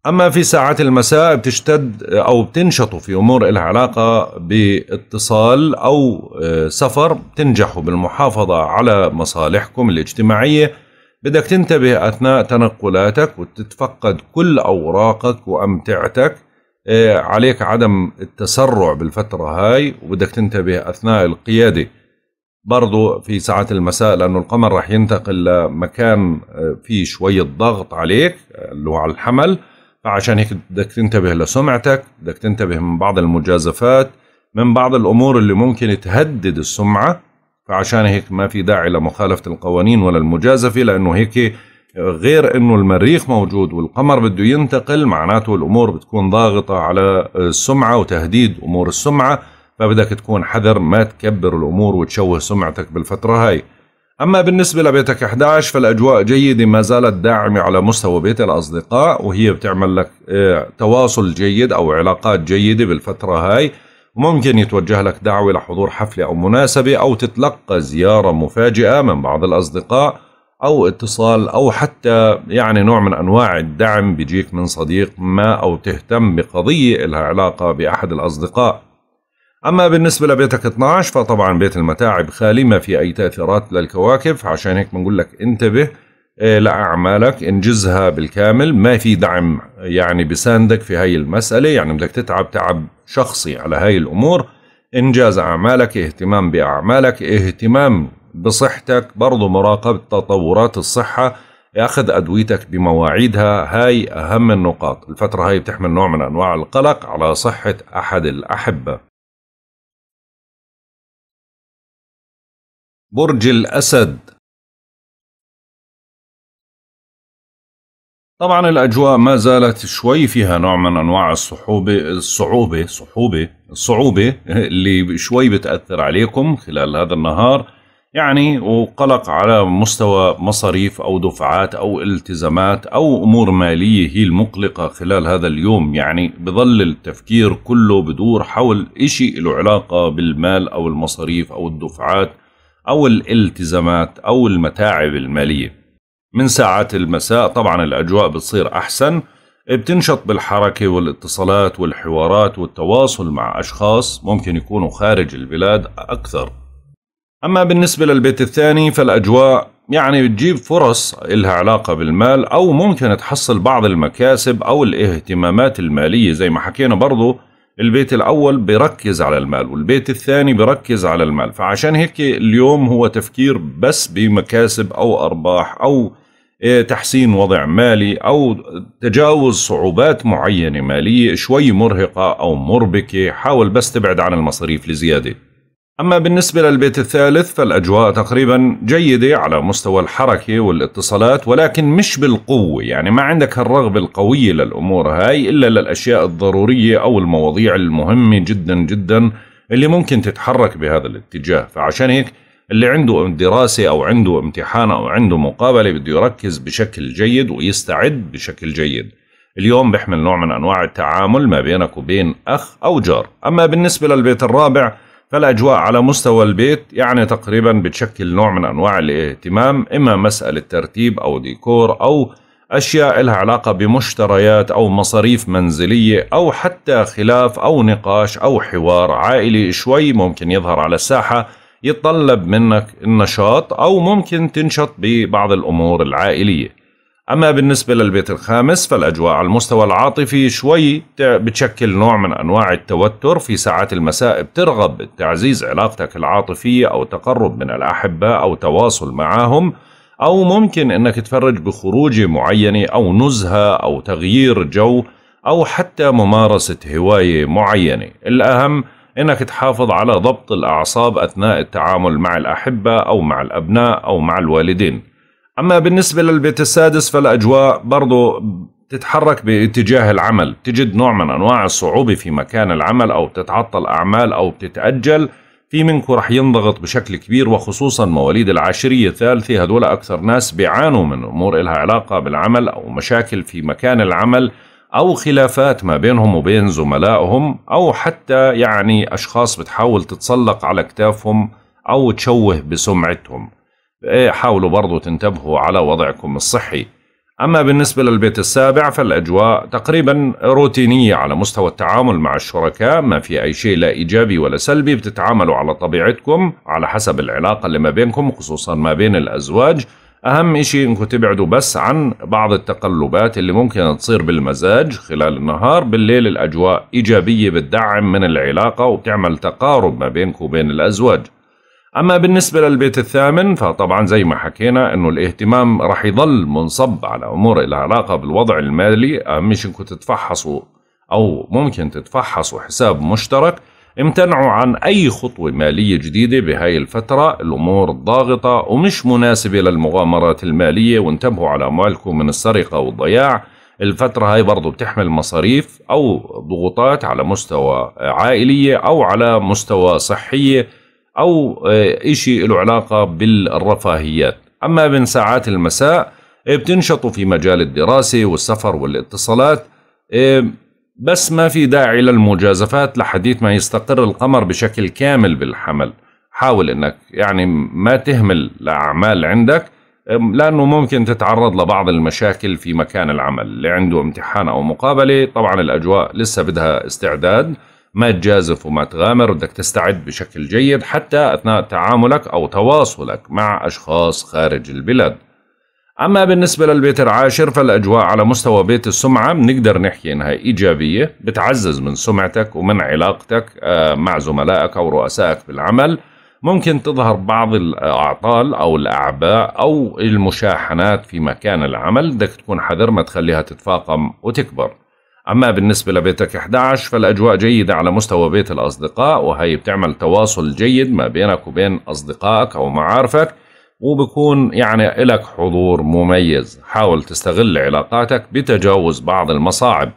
أما في ساعات المساء بتشتد أو بتنشطوا في أمور لها علاقة باتصال أو آه، سفر بتنجحوا بالمحافظة على مصالحكم الاجتماعية بدك تنتبه أثناء تنقلاتك وتتفقد كل أوراقك وأمتعتك آه، عليك عدم التسرع بالفترة هاي وبدك تنتبه أثناء القيادة برضو في ساعات المساء لأنه القمر راح ينتقل لمكان آه، فيه شوية ضغط عليك آه، اللي هو على الحمل فعشان هيك بدك تنتبه لسمعتك بدك تنتبه من بعض المجازفات من بعض الأمور اللي ممكن تهدد السمعة فعشان هيك ما في داعي لمخالفة القوانين ولا المجازفة لأنه هيك آه، غير انه المريخ موجود والقمر بده ينتقل معناته الامور بتكون ضاغطه على السمعه وتهديد امور السمعه فبدك تكون حذر ما تكبر الأمور وتشوه سمعتك بالفترة هاي أما بالنسبة لبيتك 11 فالأجواء جيدة ما زالت داعمة على مستوى بيت الأصدقاء وهي بتعمل لك آه، تواصل جيد أو علاقات جيدة بالفترة هاي وممكن يتوجه لك دعوة لحضور حفلة أو مناسبة أو تتلقى زيارة مفاجئة من بعض الأصدقاء أو اتصال أو حتى يعني نوع من أنواع الدعم بيجيك من صديق ما أو تهتم بقضية إلها علاقة بأحد الأصدقاء أما بالنسبة لبيتك 12 فطبعا بيت المتاعب خالي ما في أي تأثيرات للكواكب عشان هيك بنقول لك انتبه آه، لأعمالك انجزها بالكامل ما في دعم يعني بساندك في هاي المسألة يعني بدك تتعب تعب شخصي على هاي الأمور إنجاز أعمالك اهتمام بأعمالك اهتمام بصحتك برضو مراقبة تطورات الصحة أخذ أدويتك بمواعيدها هاي أهم النقاط الفترة هاي بتحمل نوع من أنواع القلق على صحة أحد الأحبة برج الأسد طبعا الأجواء ما زالت شوي فيها نوع من أنواع الصحوبة الصعوبة صحوبة الصعوبة [LAUGHS] اللي شوي بتأثر عليكم خلال هذا النهار يعني وقلق على مستوى مصاريف أو دفعات أو التزامات أو أمور مالية هي المقلقة خلال هذا اليوم يعني بظل التفكير كله بدور حول إشي له علاقة بالمال أو المصاريف أو الدفعات أو الالتزامات أو المتاعب المالية من ساعات المساء طبعا الأجواء بتصير أحسن بتنشط بالحركة والاتصالات والحوارات والتواصل مع أشخاص ممكن يكونوا خارج البلاد أكثر أما بالنسبة للبيت الثاني فالأجواء يعني بتجيب فرص إلها علاقة بالمال أو ممكن تحصل بعض المكاسب أو الاهتمامات المالية زي ما حكينا برضو البيت الأول بيركز على المال والبيت الثاني بيركز على المال فعشان هيك اليوم هو تفكير بس بمكاسب أو أرباح أو آه، تحسين وضع مالي أو تجاوز صعوبات معينة مالية شوي مرهقة أو مربكة حاول بس تبعد عن المصاريف لزيادة أما بالنسبة للبيت الثالث فالأجواء تقريبا جيدة على مستوى الحركة والاتصالات ولكن مش بالقوة يعني ما عندك هالرغبة القوية للأمور هاي إلا للأشياء الضرورية أو المواضيع المهمة جدا جدا اللي ممكن تتحرك بهذا الاتجاه فعشان هيك اللي عنده دراسة أو عنده امتحان أو عنده مقابلة بده يركز بشكل جيد ويستعد بشكل جيد اليوم بيحمل نوع من أنواع التعامل ما بينك وبين أخ أو جار أما بالنسبة للبيت الرابع فالأجواء على مستوى البيت يعني تقريبا بتشكل نوع من أنواع الاهتمام إما مسألة ترتيب أو ديكور أو أشياء لها علاقة بمشتريات أو مصاريف منزلية أو حتى خلاف أو نقاش أو حوار عائلي شوي ممكن يظهر على الساحة يتطلب منك النشاط أو ممكن تنشط ببعض الأمور العائلية أما بالنسبة للبيت الخامس فالأجواء على المستوى العاطفي شوي بتشكل نوع من أنواع التوتر في ساعات المساء بترغب بتعزيز علاقتك العاطفية أو تقرب من الأحباء أو تواصل معهم أو ممكن أنك تفرج بخروج معينة أو نزهة أو تغيير جو أو حتى ممارسة هواية معينة الأهم أنك تحافظ على ضبط الأعصاب أثناء التعامل مع الأحبة أو مع الأبناء أو مع الوالدين اما بالنسبه للبيت السادس فالاجواء برضه تتحرك باتجاه العمل تجد نوع من انواع الصعوبه في مكان العمل او بتتعطل اعمال او بتتاجل في منكم رح ينضغط بشكل كبير وخصوصا مواليد العاشرية الثالثة هدول أكثر ناس بيعانوا من أمور إلها علاقة بالعمل أو مشاكل في مكان العمل أو خلافات ما بينهم وبين زملائهم أو حتى يعني أشخاص بتحاول تتسلق على أكتافهم أو تشوه بسمعتهم إيه، حاولوا برضو تنتبهوا على وضعكم الصحي أما بالنسبة للبيت السابع فالأجواء تقريبا روتينية على مستوى التعامل مع الشركاء ما في أي شيء لا إيجابي ولا سلبي بتتعاملوا على طبيعتكم على حسب العلاقة اللي ما بينكم خصوصا ما بين الأزواج أهم شيء إنكم تبعدوا بس عن بعض التقلبات اللي ممكن تصير بالمزاج خلال النهار بالليل الأجواء إيجابية بتدعم من العلاقة وبتعمل تقارب ما بينكم وبين الأزواج أما بالنسبة للبيت الثامن فطبعا زي ما حكينا أنه الاهتمام رح يظل منصب على أمور لها علاقة بالوضع المالي مش إنكم تتفحصوا أو ممكن تتفحصوا حساب مشترك امتنعوا عن أي خطوة مالية جديدة بهاي الفترة الأمور ضاغطة ومش مناسبة للمغامرات المالية وانتبهوا على أموالكم من السرقة والضياع الفترة هاي برضو بتحمل مصاريف أو ضغوطات على مستوى عائلية أو على مستوى صحية او آه، إشي له علاقه بالرفاهيات اما من ساعات المساء آه، بتنشطوا في مجال الدراسه والسفر والاتصالات آه، بس ما في داعي للمجازفات لحديث ما يستقر القمر بشكل كامل بالحمل حاول انك يعني ما تهمل الاعمال عندك لانه ممكن تتعرض لبعض المشاكل في مكان العمل اللي عنده امتحان او مقابله طبعا الاجواء لسه بدها استعداد ما تجازف وما تغامر بدك تستعد بشكل جيد حتى أثناء تعاملك أو تواصلك مع أشخاص خارج البلاد أما بالنسبة للبيت العاشر فالأجواء على مستوى بيت السمعة بنقدر نحكي إنها إيجابية بتعزز من سمعتك ومن علاقتك آه، مع زملائك أو رؤسائك بالعمل ممكن تظهر بعض الأعطال أو الأعباء أو المشاحنات في مكان العمل بدك تكون حذر ما تخليها تتفاقم وتكبر أما بالنسبة لبيتك 11 فالأجواء جيدة على مستوى بيت الأصدقاء وهي بتعمل تواصل جيد ما بينك وبين أصدقائك أو معارفك وبكون يعني إلك حضور مميز حاول تستغل علاقاتك بتجاوز بعض المصاعب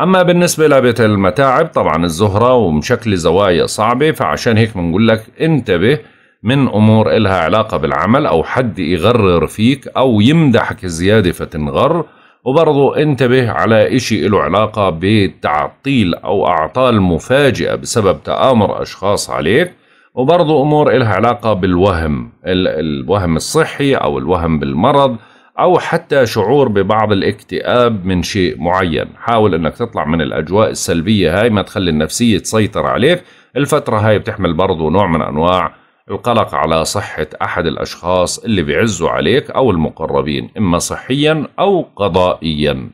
أما بالنسبة لبيت المتاعب طبعا الزهرة ومشكل زوايا صعبة فعشان هيك بنقول لك انتبه من أمور إلها علاقة بالعمل أو حد يغرر فيك أو يمدحك زيادة فتنغر وبرضه انتبه على إشي له علاقة بتعطيل أو أعطال مفاجئة بسبب تآمر أشخاص عليك وبرضه أمور إلها علاقة بالوهم الوهم الصحي أو الوهم بالمرض أو حتى شعور ببعض الاكتئاب من شيء معين حاول أنك تطلع من الأجواء السلبية هاي ما تخلي النفسية تسيطر عليك الفترة هاي بتحمل برضو نوع من أنواع القلق على صحة أحد الأشخاص اللي بيعزوا عليك أو المقربين إما صحيا أو قضائيا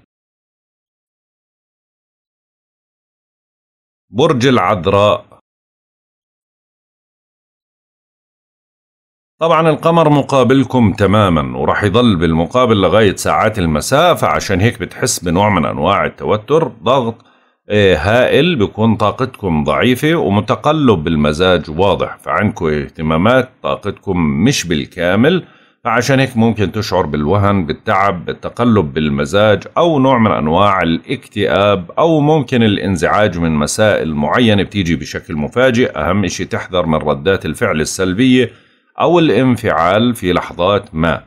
برج العذراء طبعا القمر مقابلكم تماما ورح يضل بالمقابل لغاية ساعات المسافة عشان هيك بتحس بنوع من أنواع التوتر ضغط إيه، هائل بيكون طاقتكم ضعيفة ومتقلب المزاج واضح فعندكم اهتمامات طاقتكم مش بالكامل فعشان هيك ممكن تشعر بالوهن بالتعب بالتقلب بالمزاج أو نوع من أنواع الاكتئاب أو ممكن الانزعاج من مسائل معينة بتيجي بشكل مفاجئ أهم شيء تحذر من ردات الفعل السلبية أو الانفعال في لحظات ما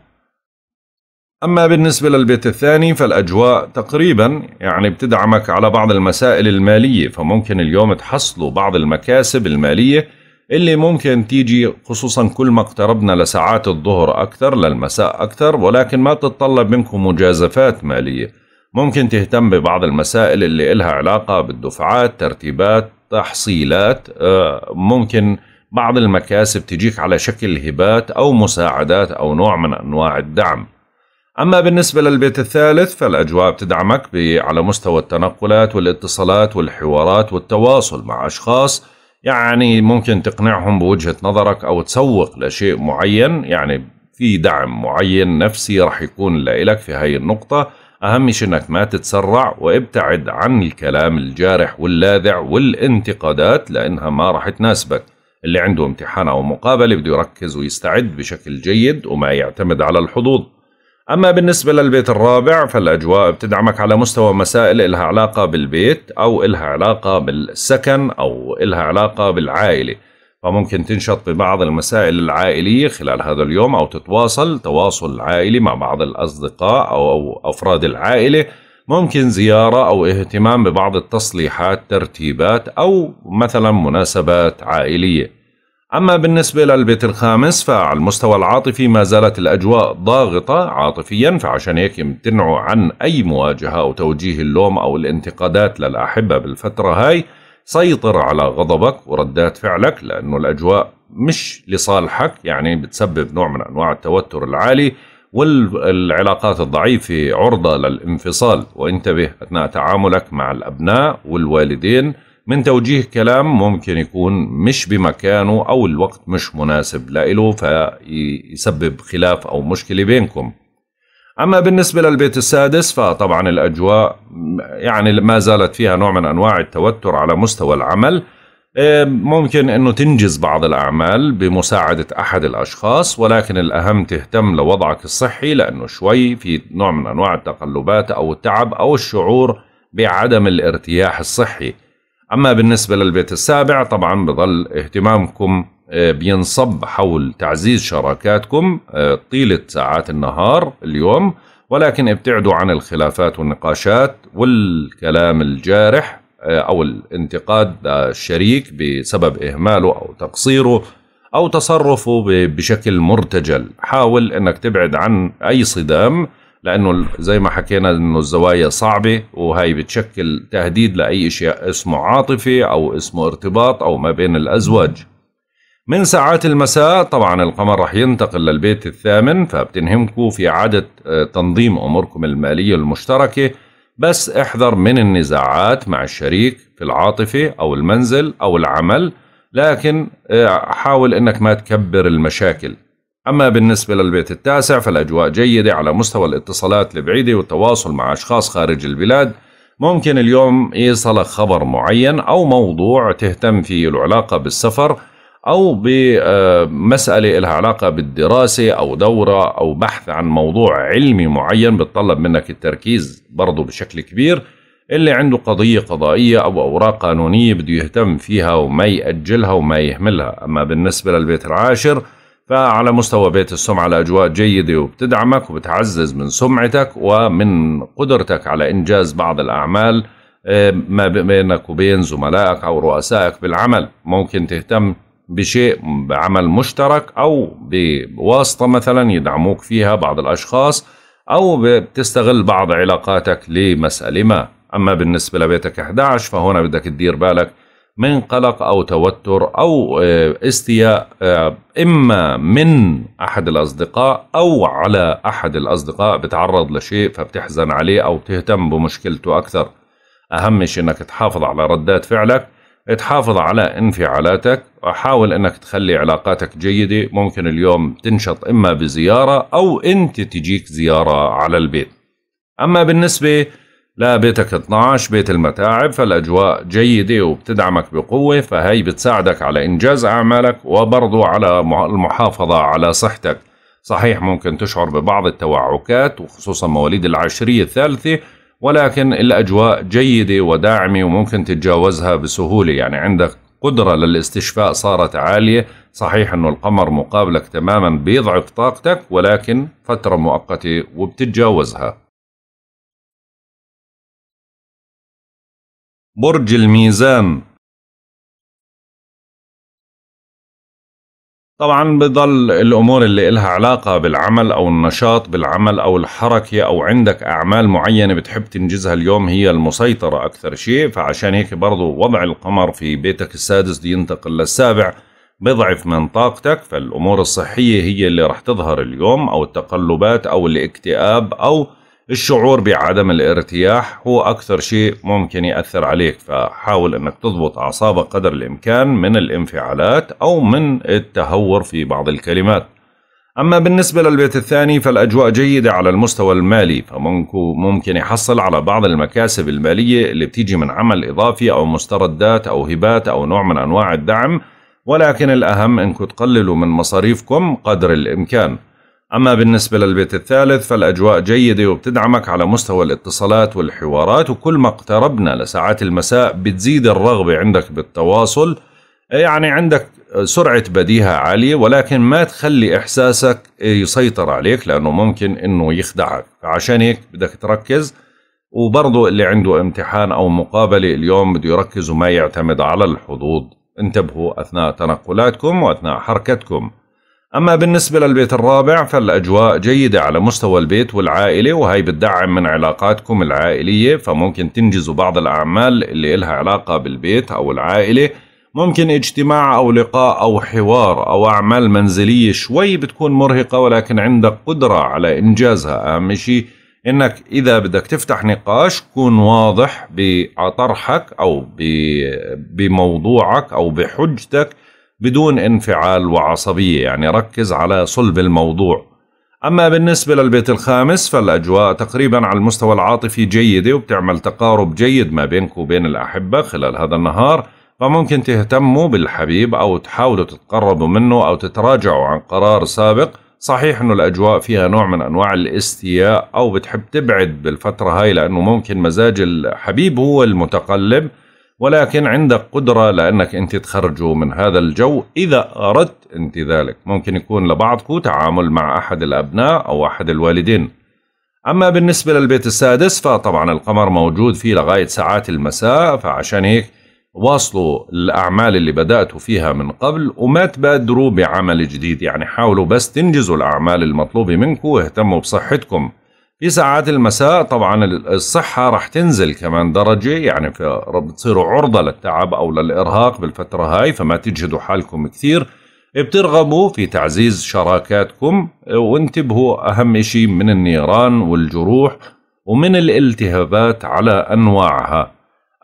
أما بالنسبة للبيت الثاني فالأجواء تقريبا يعني بتدعمك على بعض المسائل المالية فممكن اليوم تحصلوا بعض المكاسب المالية اللي ممكن تيجي خصوصا كل ما اقتربنا لساعات الظهر أكثر للمساء أكثر ولكن ما تتطلب منكم مجازفات مالية ممكن تهتم ببعض المسائل اللي إلها علاقة بالدفعات ترتيبات تحصيلات آه، ممكن بعض المكاسب تجيك على شكل هبات أو مساعدات أو نوع من أنواع الدعم أما بالنسبة للبيت الثالث فالأجواء بتدعمك على مستوى التنقلات والاتصالات والحوارات والتواصل مع أشخاص يعني ممكن تقنعهم بوجهة نظرك أو تسوق لشيء معين يعني في دعم معين نفسي رح يكون لإلك في هاي النقطة أهم شيء أنك ما تتسرع وابتعد عن الكلام الجارح واللاذع والانتقادات لأنها ما رح تناسبك اللي عنده امتحان أو مقابلة بده يركز ويستعد بشكل جيد وما يعتمد على الحظوظ أما بالنسبة للبيت الرابع فالأجواء بتدعمك على مستوى مسائل إلها علاقة بالبيت أو إلها علاقة بالسكن أو إلها علاقة بالعائلة فممكن تنشط ببعض المسائل العائلية خلال هذا اليوم أو تتواصل تواصل عائلي مع بعض الأصدقاء أو أفراد العائلة ممكن زيارة أو اهتمام ببعض التصليحات ترتيبات أو مثلا مناسبات عائلية أما بالنسبة للبيت الخامس فعلى المستوى العاطفي ما زالت الأجواء ضاغطة عاطفيا فعشان هيك يمتنعوا عن أي مواجهة أو توجيه اللوم أو الانتقادات للأحبة بالفترة هاي سيطر على غضبك وردات فعلك لأنه الأجواء مش لصالحك يعني بتسبب نوع من أنواع التوتر العالي والعلاقات الضعيفة عرضة للانفصال وانتبه أثناء تعاملك مع الأبناء والوالدين من توجيه كلام ممكن يكون مش بمكانه أو الوقت مش مناسب لإله فيسبب خلاف أو مشكلة بينكم أما بالنسبة للبيت السادس فطبعا الأجواء يعني ما زالت فيها نوع من أنواع التوتر على مستوى العمل إيه، ممكن أنه تنجز بعض الأعمال بمساعدة أحد الأشخاص ولكن الأهم تهتم لوضعك الصحي لأنه شوي في نوع من أنواع التقلبات أو التعب أو الشعور بعدم الارتياح الصحي أما بالنسبة للبيت السابع طبعا بظل اهتمامكم آه، بينصب حول تعزيز شراكاتكم آه، طيلة ساعات النهار اليوم ولكن ابتعدوا عن الخلافات والنقاشات والكلام الجارح آه، أو الانتقاد الشريك بسبب إهماله أو تقصيره أو تصرفه بشكل مرتجل حاول أنك تبعد عن أي صدام لانه زي ما حكينا انه الزوايا صعبه وهي بتشكل تهديد لاي شيء اسمه عاطفه او اسمه ارتباط او ما بين الازواج. من ساعات المساء طبعا القمر رح ينتقل للبيت الثامن فبتنهمكم في عادة آه، تنظيم أموركم المالية المشتركة بس احذر من النزاعات مع الشريك في العاطفة أو المنزل أو العمل لكن آه، حاول أنك ما تكبر المشاكل أما بالنسبة للبيت التاسع فالأجواء جيدة على مستوى الاتصالات البعيدة والتواصل مع أشخاص خارج البلاد ممكن اليوم يصلك خبر معين أو موضوع تهتم فيه العلاقة بالسفر أو بمسألة لها علاقة بالدراسة أو دورة أو بحث عن موضوع علمي معين بتطلب منك التركيز برضه بشكل كبير اللي عنده قضية قضائية أو أوراق قانونية بده يهتم فيها وما يأجلها وما يهملها أما بالنسبة للبيت العاشر فعلى مستوى بيت السمعة الأجواء جيدة وبتدعمك وبتعزز من سمعتك ومن قدرتك على إنجاز بعض الأعمال آه، ما بينك وبين زملائك أو رؤسائك بالعمل ممكن تهتم بشيء بعمل مشترك أو بواسطة مثلا يدعموك فيها بعض الأشخاص أو بتستغل بعض علاقاتك لمسألة ما أما بالنسبة لبيتك 11 فهنا بدك تدير بالك من قلق أو توتر أو آه، استياء آه، إما من أحد الأصدقاء أو على أحد الأصدقاء بتعرض لشيء فبتحزن عليه أو تهتم بمشكلته أكثر أهم شيء أنك تحافظ على ردات فعلك تحافظ على انفعالاتك وحاول أنك تخلي علاقاتك جيدة ممكن اليوم تنشط إما بزيارة أو أنت تجيك زيارة على البيت أما بالنسبة لا بيتك 12 بيت المتاعب فالأجواء جيدة وبتدعمك بقوة فهي بتساعدك على إنجاز أعمالك وبرضو على المحافظة على صحتك صحيح ممكن تشعر ببعض التوعكات وخصوصا مواليد العشرية الثالثة ولكن الأجواء جيدة وداعمة وممكن تتجاوزها بسهولة يعني عندك قدرة للاستشفاء صارت عالية صحيح أنه القمر مقابلك تماما بيضعف طاقتك ولكن فترة مؤقتة وبتتجاوزها برج الميزان طبعا بضل الأمور اللي إلها علاقة بالعمل أو النشاط بالعمل أو الحركة أو عندك أعمال معينة بتحب تنجزها اليوم هي المسيطرة أكثر شيء فعشان هيك برضو وضع القمر في بيتك السادس دي ينتقل للسابع بضعف من طاقتك فالأمور الصحية هي اللي رح تظهر اليوم أو التقلبات أو الاكتئاب أو الشعور بعدم الارتياح هو أكثر شيء ممكن يأثر عليك فحاول أنك تضبط أعصابك قدر الإمكان من الانفعالات أو من التهور في بعض الكلمات أما بالنسبة للبيت الثاني فالأجواء جيدة على المستوى المالي فممكن يحصل على بعض المكاسب المالية اللي بتيجي من عمل إضافي أو مستردات أو هبات أو نوع من أنواع الدعم ولكن الأهم أنكم تقللوا من مصاريفكم قدر الإمكان أما بالنسبة للبيت الثالث فالأجواء جيدة وبتدعمك على مستوى الاتصالات والحوارات وكل ما اقتربنا لساعات المساء بتزيد الرغبة عندك بالتواصل يعني عندك سرعة بديهة عالية ولكن ما تخلي إحساسك يسيطر عليك لأنه ممكن أنه يخدعك فعشان هيك بدك تركز وبرضه اللي عنده امتحان أو مقابلة اليوم بده يركز وما يعتمد على الحظوظ انتبهوا أثناء تنقلاتكم وأثناء حركتكم أما بالنسبة للبيت الرابع فالأجواء جيدة على مستوى البيت والعائلة وهي بتدعم من علاقاتكم العائلية فممكن تنجزوا بعض الأعمال اللي إلها علاقة بالبيت أو العائلة ممكن اجتماع أو لقاء أو حوار أو أعمال منزلية شوي بتكون مرهقة ولكن عندك قدرة على إنجازها أهم شيء إنك إذا بدك تفتح نقاش كون واضح بطرحك أو بموضوعك أو بحجتك بدون انفعال وعصبية يعني ركز على صلب الموضوع أما بالنسبة للبيت الخامس فالأجواء تقريبا على المستوى العاطفي جيدة وبتعمل تقارب جيد ما بينك وبين الأحبة خلال هذا النهار فممكن تهتموا بالحبيب أو تحاولوا تتقربوا منه أو تتراجعوا عن قرار سابق صحيح انه الاجواء فيها نوع من انواع الاستياء او بتحب تبعد بالفتره هاي لانه ممكن مزاج الحبيب هو المتقلب ولكن عندك قدرة لأنك أنت تخرجوا من هذا الجو إذا أردت أنت ذلك ممكن يكون لبعضكم تعامل مع أحد الأبناء أو أحد الوالدين أما بالنسبة للبيت السادس فطبعا القمر موجود فيه لغاية ساعات المساء فعشان هيك واصلوا الأعمال اللي بدأتوا فيها من قبل وما تبادروا بعمل جديد يعني حاولوا بس تنجزوا الأعمال المطلوبة منكم واهتموا بصحتكم في ساعات المساء طبعا الصحة راح تنزل كمان درجة يعني بتصيروا عرضة للتعب أو للإرهاق بالفترة هاي فما تجهدوا حالكم كثير بترغبوا في تعزيز شراكاتكم وانتبهوا أهم شيء من النيران والجروح ومن الالتهابات على أنواعها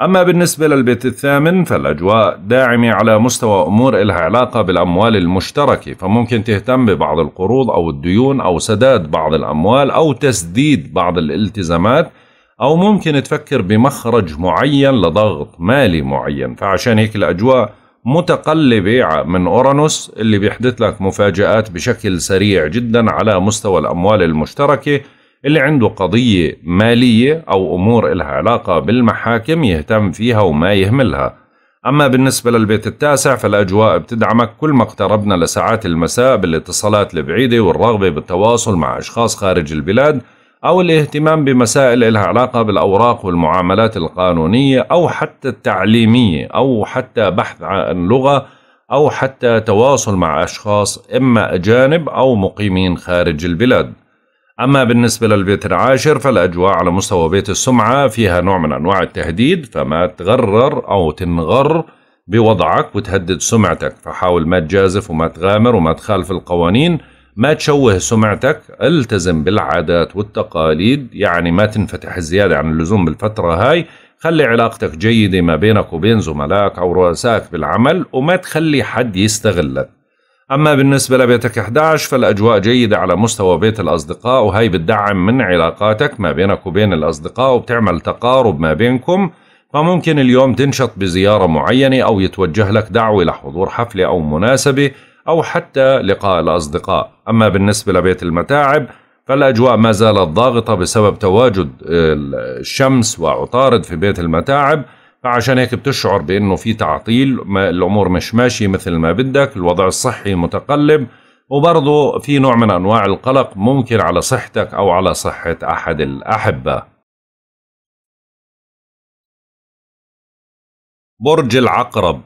أما بالنسبة للبيت الثامن فالأجواء داعمة على مستوى أمور إلها علاقة بالأموال المشتركة فممكن تهتم ببعض القروض أو الديون أو سداد بعض الأموال أو تسديد بعض الالتزامات أو ممكن تفكر بمخرج معين لضغط مالي معين فعشان هيك الأجواء متقلبة من أورانوس اللي بيحدث لك مفاجآت بشكل سريع جدا على مستوى الأموال المشتركة اللي عنده قضية مالية أو أمور إلها علاقة بالمحاكم يهتم فيها وما يهملها أما بالنسبة للبيت التاسع فالأجواء بتدعمك كل ما اقتربنا لساعات المساء بالاتصالات البعيدة والرغبة بالتواصل مع أشخاص خارج البلاد أو الاهتمام بمسائل إلها علاقة بالأوراق والمعاملات القانونية أو حتى التعليمية أو حتى بحث عن لغة أو حتى تواصل مع أشخاص إما أجانب أو مقيمين خارج البلاد أما بالنسبة للبيت العاشر فالأجواء على مستوى بيت السمعة فيها نوع من أنواع التهديد فما تغرر أو تنغر بوضعك وتهدد سمعتك فحاول ما تجازف وما تغامر وما تخالف القوانين ما تشوه سمعتك التزم بالعادات والتقاليد يعني ما تنفتح الزيادة عن اللزوم بالفترة هاي خلي علاقتك جيدة ما بينك وبين زملائك أو رؤسائك بالعمل وما تخلي حد يستغلك أما بالنسبة لبيتك 11 فالأجواء جيدة على مستوى بيت الأصدقاء وهي بتدعم من علاقاتك ما بينك وبين الأصدقاء وبتعمل تقارب ما بينكم فممكن اليوم تنشط بزيارة معينة أو يتوجه لك دعوة لحضور حفلة أو مناسبة أو حتى لقاء الأصدقاء أما بالنسبة لبيت المتاعب فالأجواء ما زالت ضاغطة بسبب تواجد آه، الشمس وعطارد في بيت المتاعب فعشان هيك بتشعر بانه في تعطيل ما الامور مش ماشيه مثل ما بدك الوضع الصحي متقلب وبرضه في نوع من انواع القلق ممكن على صحتك او على صحه احد الاحبه برج العقرب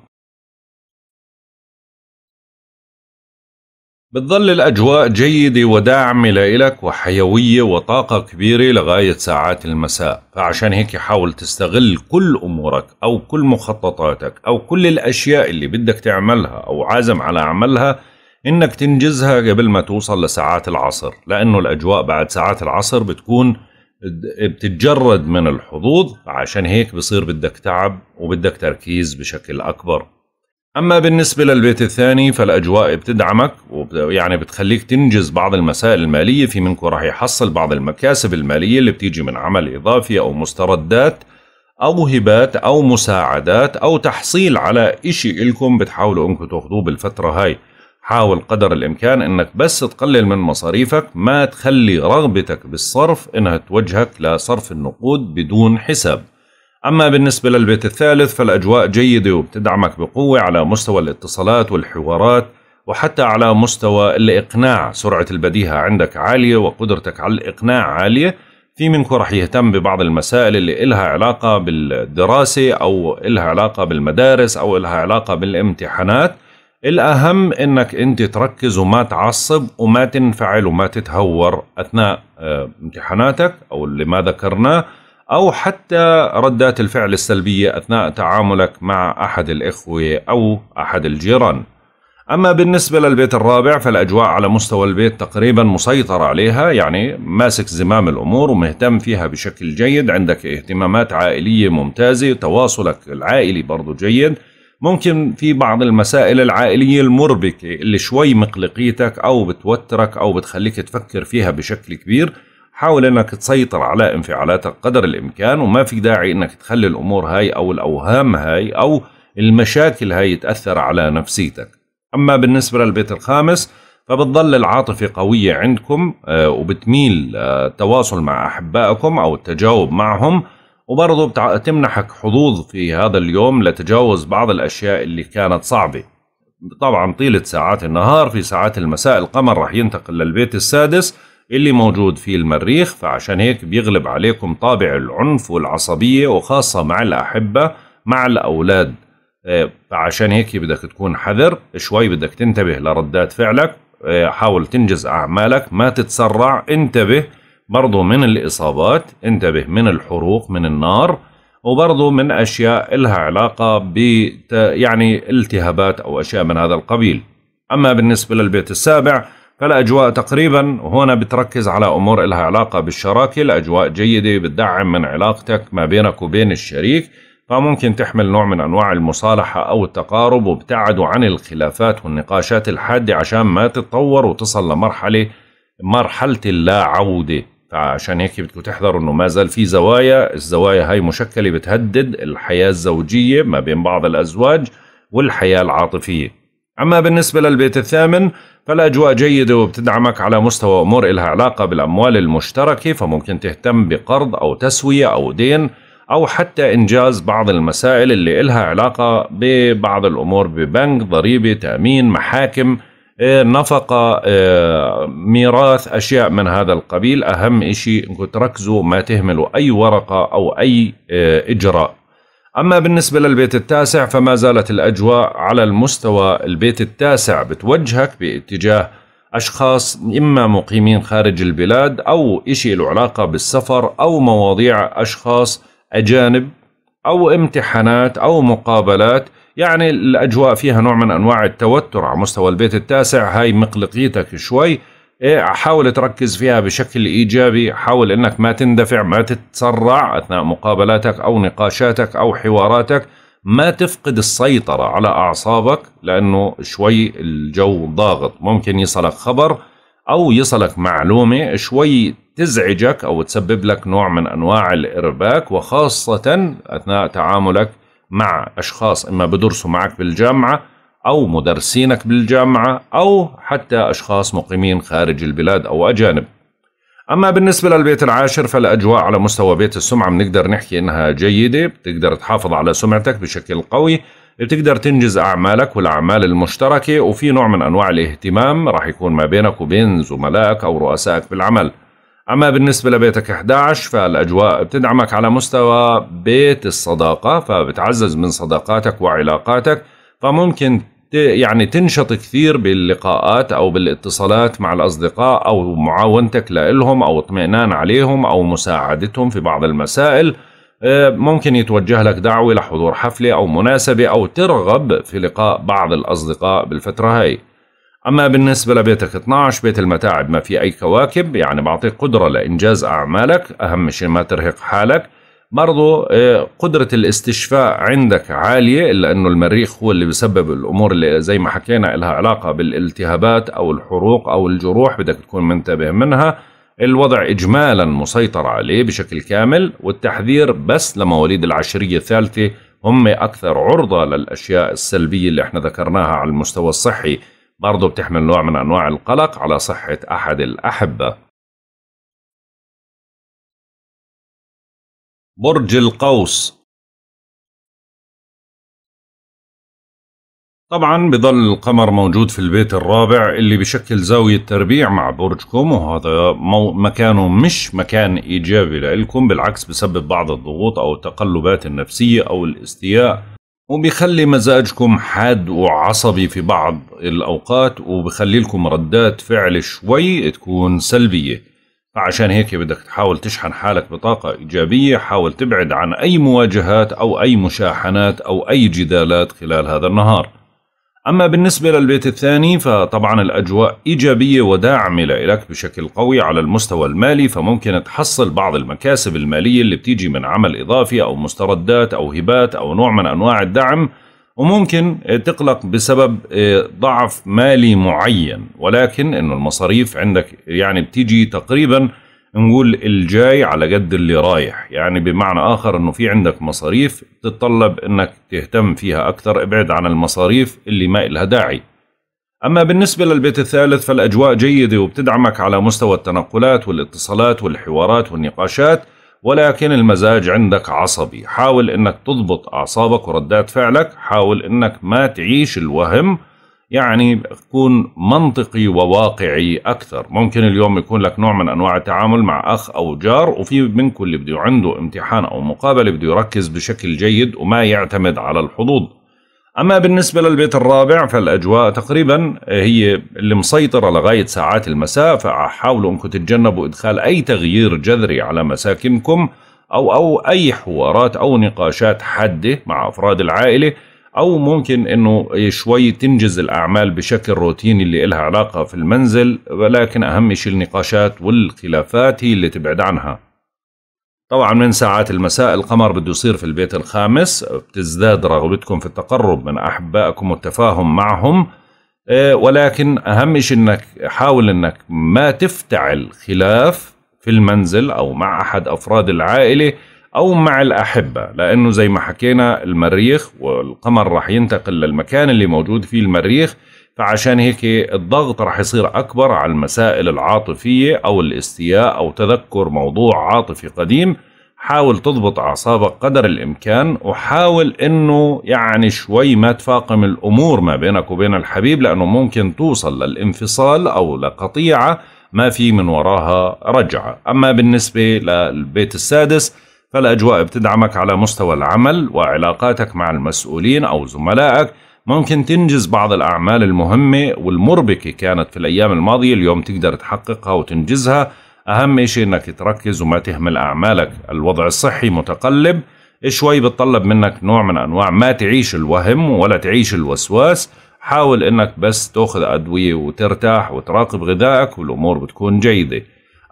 بتظل الأجواء جيدة وداعمة لإلك وحيوية وطاقة كبيرة لغاية ساعات المساء فعشان هيك حاول تستغل كل أمورك أو كل مخططاتك أو كل الأشياء اللي بدك تعملها أو عازم على عملها إنك تنجزها قبل ما توصل لساعات العصر لأنه الأجواء بعد ساعات العصر بتكون بتتجرد من الحظوظ عشان هيك بصير بدك تعب وبدك تركيز بشكل أكبر أما بالنسبة للبيت الثاني فالأجواء بتدعمك ويعني بتخليك تنجز بعض المسائل المالية في منكم راح يحصل بعض المكاسب المالية اللي بتيجي من عمل إضافي أو مستردات أو هبات أو مساعدات أو تحصيل على إشي إلكم بتحاولوا أنكم تاخذوه بالفترة هاي حاول قدر الإمكان أنك بس تقلل من مصاريفك ما تخلي رغبتك بالصرف أنها توجهك لصرف النقود بدون حساب أما بالنسبة للبيت الثالث فالأجواء جيدة وبتدعمك بقوة على مستوى الاتصالات والحوارات وحتى على مستوى الإقناع سرعة البديهة عندك عالية وقدرتك على الإقناع عالية في منكم رح يهتم ببعض المسائل اللي إلها علاقة بالدراسة أو إلها علاقة بالمدارس أو إلها علاقة بالامتحانات الأهم إنك أنت تركز وما تعصب وما تنفعل وما تتهور أثناء آه، امتحاناتك أو اللي ما ذكرناه أو حتى ردات الفعل السلبية أثناء تعاملك مع أحد الإخوة أو أحد الجيران أما بالنسبة للبيت الرابع فالأجواء على مستوى البيت تقريبا مسيطر عليها يعني ماسك زمام الأمور ومهتم فيها بشكل جيد عندك اهتمامات عائلية ممتازة تواصلك العائلي برضو جيد ممكن في بعض المسائل العائلية المربكة اللي شوي مقلقيتك أو بتوترك أو بتخليك تفكر فيها بشكل كبير حاول انك تسيطر على انفعالاتك قدر الامكان وما في داعي انك تخلي الامور هاي او الاوهام هاي او المشاكل هاي تاثر على نفسيتك اما بالنسبه للبيت الخامس فبتظل العاطفة قوية عندكم آه، وبتميل التواصل آه، مع أحبائكم أو التجاوب معهم وبرضه بتمنحك حظوظ في هذا اليوم لتجاوز بعض الأشياء اللي كانت صعبة طبعا طيلة ساعات النهار في ساعات المساء القمر رح ينتقل للبيت السادس اللي موجود في المريخ فعشان هيك بيغلب عليكم طابع العنف والعصبية وخاصة مع الأحبة مع الأولاد آه، فعشان هيك بدك تكون حذر شوي بدك تنتبه لردات فعلك آه، حاول تنجز أعمالك ما تتسرع انتبه برضو من الإصابات انتبه من الحروق من النار وبرضه من أشياء إلها علاقة ب يعني التهابات أو أشياء من هذا القبيل أما بالنسبة للبيت السابع فالأجواء تقريبا هنا بتركز على أمور إلها علاقة بالشراكة الأجواء جيدة بتدعم من علاقتك ما بينك وبين الشريك فممكن تحمل نوع من أنواع المصالحة أو التقارب وابتعدوا عن الخلافات والنقاشات الحادة عشان ما تتطور وتصل لمرحلة مرحلة اللا عودة فعشان هيك بدكم تحذروا انه ما زال في زوايا الزوايا هاي مشكله بتهدد الحياه الزوجيه ما بين بعض الازواج والحياه العاطفيه اما بالنسبه للبيت الثامن فالأجواء جيدة وبتدعمك على مستوى أمور إلها علاقة بالأموال المشتركة فممكن تهتم بقرض أو تسوية أو دين أو حتى إنجاز بعض المسائل اللي إلها علاقة ببعض الأمور ببنك ضريبة تأمين محاكم آه، نفقة آه، ميراث أشياء من هذا القبيل أهم إشي أنكم تركزوا ما تهملوا أي ورقة أو أي آه، إجراء أما بالنسبة للبيت التاسع فما زالت الأجواء على المستوى البيت التاسع بتوجهك باتجاه أشخاص إما مقيمين خارج البلاد أو إشي له علاقة بالسفر أو مواضيع أشخاص أجانب أو امتحانات أو مقابلات يعني الأجواء فيها نوع من أنواع التوتر على مستوى البيت التاسع هاي مقلقيتك شوي إيه، حاول تركز فيها بشكل ايجابي حاول انك ما تندفع ما تتسرع اثناء مقابلاتك او نقاشاتك او حواراتك ما تفقد السيطرة على أعصابك لأنه شوي الجو ضاغط ممكن يصلك خبر أو يصلك معلومة شوي تزعجك أو تسبب لك نوع من أنواع الإرباك وخاصة أثناء تعاملك مع أشخاص إما بدرسوا معك بالجامعة أو مدرسينك بالجامعة أو حتى أشخاص مقيمين خارج البلاد أو أجانب أما بالنسبة للبيت العاشر فالأجواء على مستوى بيت السمعة بنقدر نحكي إنها جيدة بتقدر تحافظ على سمعتك بشكل قوي بتقدر تنجز أعمالك والأعمال المشتركة وفي نوع من أنواع الاهتمام راح يكون ما بينك وبين زملائك أو رؤسائك بالعمل أما بالنسبة لبيتك 11 فالأجواء بتدعمك على مستوى بيت الصداقة فبتعزز من صداقاتك وعلاقاتك فممكن يعني تنشط كثير باللقاءات او بالاتصالات مع الاصدقاء او معاونتك لهم او اطمئنان عليهم او مساعدتهم في بعض المسائل آه، ممكن يتوجه لك دعوه لحضور حفله او مناسبه او ترغب في لقاء بعض الاصدقاء بالفتره هاي اما بالنسبه لبيتك 12 بيت المتاعب ما في اي كواكب يعني بعطيك قدره لانجاز اعمالك اهم شيء ما ترهق حالك برضه آه، قدرة الاستشفاء عندك عالية لأنه المريخ هو اللي بسبب الأمور اللي زي ما حكينا لها علاقة بالالتهابات أو الحروق أو الجروح بدك تكون منتبه منها الوضع إجمالا مسيطر عليه بشكل كامل والتحذير بس لمواليد العشرية الثالثة هم أكثر عرضة للأشياء السلبية اللي احنا ذكرناها على المستوى الصحي برضه بتحمل نوع من أنواع القلق على صحة أحد الأحبة برج القوس طبعا بضل القمر موجود في البيت الرابع اللي بشكل زاوية تربيع مع برجكم وهذا مو مكانه مش مكان إيجابي لإلكم بالعكس بسبب بعض الضغوط أو التقلبات النفسية أو الاستياء وبيخلي مزاجكم حاد وعصبي في بعض الأوقات وبخلي لكم ردات فعل شوي تكون سلبية عشان هيك بدك تحاول تشحن حالك بطاقة إيجابية حاول تبعد عن أي مواجهات أو أي مشاحنات أو أي جدالات خلال هذا النهار أما بالنسبة للبيت الثاني فطبعا الأجواء إيجابية وداعمة لك بشكل قوي على المستوى المالي فممكن تحصل بعض المكاسب المالية اللي بتيجي من عمل إضافي أو مستردات أو هبات أو نوع من أنواع الدعم وممكن آه، تقلق بسبب آه، ضعف مالي معين ولكن انه المصاريف عندك يعني بتيجي تقريبا نقول الجاي على قد اللي رايح يعني بمعنى اخر انه في عندك مصاريف تتطلب انك تهتم فيها اكثر ابعد عن المصاريف اللي ما إلها داعي أما بالنسبة للبيت الثالث فالأجواء جيدة وبتدعمك على مستوى التنقلات والاتصالات والحوارات والنقاشات ولكن المزاج عندك عصبي حاول انك تضبط اعصابك وردات فعلك حاول انك ما تعيش الوهم يعني تكون منطقي وواقعي أكثر ممكن اليوم يكون لك نوع من أنواع التعامل مع أخ أو جار وفي منكم اللي بده عنده امتحان أو مقابلة بده يركز بشكل جيد وما يعتمد على الحظوظ أما بالنسبة للبيت الرابع فالأجواء تقريبا هي اللي مسيطرة لغاية ساعات المساء فحاولوا أنكم تتجنبوا إدخال أي تغيير جذري على مساكنكم أو أو أي حوارات أو نقاشات حادة مع أفراد العائلة أو ممكن أنه شوي تنجز الأعمال بشكل روتيني اللي إلها علاقة في المنزل ولكن أهم شيء النقاشات والخلافات هي اللي تبعد عنها طبعا من ساعات المساء القمر بده يصير في البيت الخامس بتزداد رغبتكم في التقرب من أحبائكم والتفاهم معهم آه، ولكن أهم شيء أنك حاول أنك ما تفتعل خلاف في المنزل أو مع أحد أفراد العائلة أو مع الأحبة لأنه زي ما حكينا المريخ والقمر راح ينتقل للمكان اللي موجود فيه المريخ فعشان هيك الضغط رح يصير أكبر على المسائل العاطفية أو الاستياء أو تذكر موضوع عاطفي قديم حاول تضبط أعصابك قدر الإمكان وحاول أنه يعني شوي ما تفاقم الأمور ما بينك وبين الحبيب لأنه ممكن توصل للانفصال أو لقطيعة ما في من وراها رجعة أما بالنسبة للبيت السادس فالأجواء بتدعمك على مستوى العمل وعلاقاتك مع المسؤولين أو زملائك ممكن تنجز بعض الأعمال المهمة والمربكة كانت في الأيام الماضية اليوم تقدر تحققها وتنجزها أهم شيء أنك تركز وما تهمل أعمالك الوضع الصحي متقلب شوي بتطلب منك نوع من أنواع ما تعيش الوهم ولا تعيش الوسواس حاول أنك بس تأخذ أدوية وترتاح وتراقب غذائك والأمور بتكون جيدة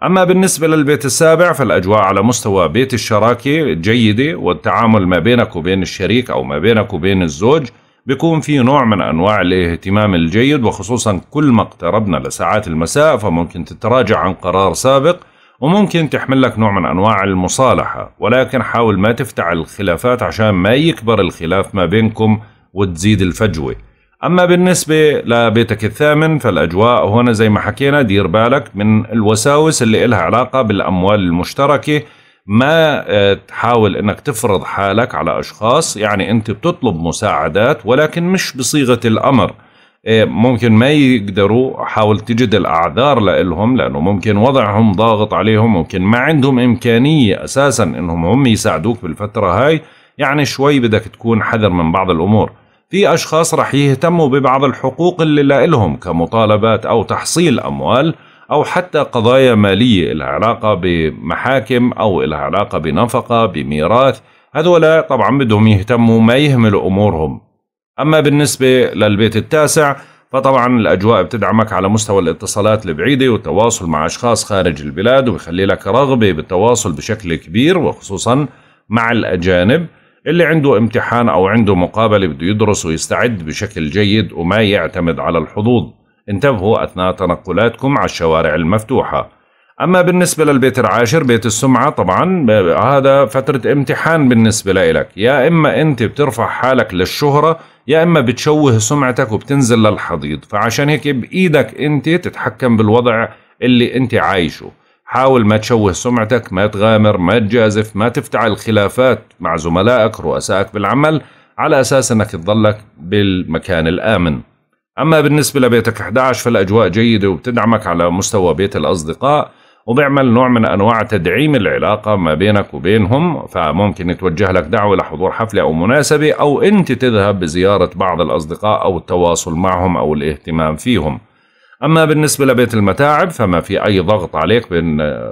أما بالنسبة للبيت السابع فالأجواء على مستوى بيت الشراكة جيدة والتعامل ما بينك وبين الشريك أو ما بينك وبين الزوج بيكون في نوع من أنواع الاهتمام الجيد وخصوصا كل ما اقتربنا لساعات المساء فممكن تتراجع عن قرار سابق وممكن تحمل لك نوع من أنواع المصالحة ولكن حاول ما تفتح الخلافات عشان ما يكبر الخلاف ما بينكم وتزيد الفجوة أما بالنسبة لبيتك الثامن فالأجواء هنا زي ما حكينا دير بالك من الوساوس اللي إلها علاقة بالأموال المشتركة ما آه، تحاول انك تفرض حالك على اشخاص يعني انت بتطلب مساعدات ولكن مش بصيغه الامر آه، ممكن ما يقدروا حاول تجد الاعذار لهم لانه ممكن وضعهم ضاغط عليهم ممكن ما عندهم امكانيه اساسا انهم هم يساعدوك بالفتره هاي يعني شوي بدك تكون حذر من بعض الامور في اشخاص رح يهتموا ببعض الحقوق اللي لهم كمطالبات او تحصيل اموال أو حتى قضايا مالية لها علاقة بمحاكم أو لها علاقة بنفقة بميراث هذولا طبعا بدهم يهتموا ما يهملوا أمورهم أما بالنسبة للبيت التاسع فطبعا الأجواء بتدعمك على مستوى الاتصالات البعيدة والتواصل مع أشخاص خارج البلاد ويخلي لك رغبة بالتواصل بشكل كبير وخصوصا مع الأجانب اللي عنده امتحان أو عنده مقابلة بده يدرس ويستعد بشكل جيد وما يعتمد على الحظوظ انتبهوا أثناء تنقلاتكم على الشوارع المفتوحة أما بالنسبة للبيت العاشر بيت السمعة طبعا هذا فترة امتحان بالنسبة لك يا إما أنت بترفع حالك للشهرة يا إما بتشوه سمعتك وبتنزل للحضيض فعشان هيك بإيدك أنت تتحكم بالوضع اللي أنت عايشه حاول ما تشوه سمعتك ما تغامر ما تجازف ما تفتعل خلافات مع زملائك رؤسائك بالعمل على أساس أنك تظلك بالمكان الآمن أما بالنسبة لبيتك 11 فالأجواء جيدة وبتدعمك على مستوى بيت الأصدقاء وبيعمل نوع من أنواع تدعيم العلاقة ما بينك وبينهم فممكن يتوجه لك دعوة لحضور حفلة أو مناسبة أو أنت تذهب بزيارة بعض الأصدقاء أو التواصل معهم أو الاهتمام فيهم أما بالنسبة لبيت المتاعب فما في أي ضغط عليك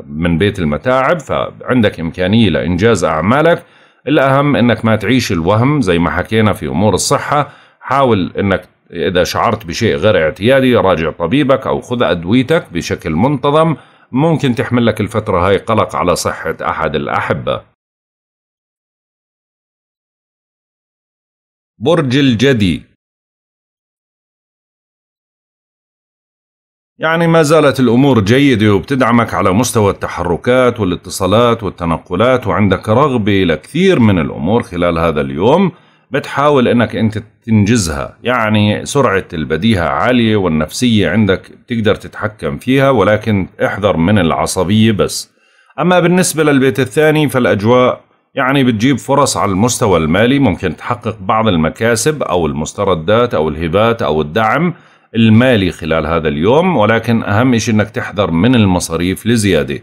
من بيت المتاعب فعندك إمكانية لإنجاز أعمالك الأهم أنك ما تعيش الوهم زي ما حكينا في أمور الصحة حاول أنك إذا شعرت بشيء غير اعتيادي راجع طبيبك أو خذ أدويتك بشكل منتظم ممكن تحمل لك الفترة هاي قلق على صحة أحد الأحبة برج الجدي يعني ما زالت الأمور جيدة وبتدعمك على مستوى التحركات والاتصالات والتنقلات وعندك رغبة لكثير من الأمور خلال هذا اليوم بتحاول انك انت تنجزها يعني سرعة البديهة عالية والنفسية عندك بتقدر تتحكم فيها ولكن احذر من العصبية بس أما بالنسبة للبيت الثاني فالأجواء يعني بتجيب فرص على المستوى المالي ممكن تحقق بعض المكاسب أو المستردات أو الهبات أو الدعم المالي خلال هذا اليوم ولكن أهم شيء أنك تحذر من المصاريف لزيادة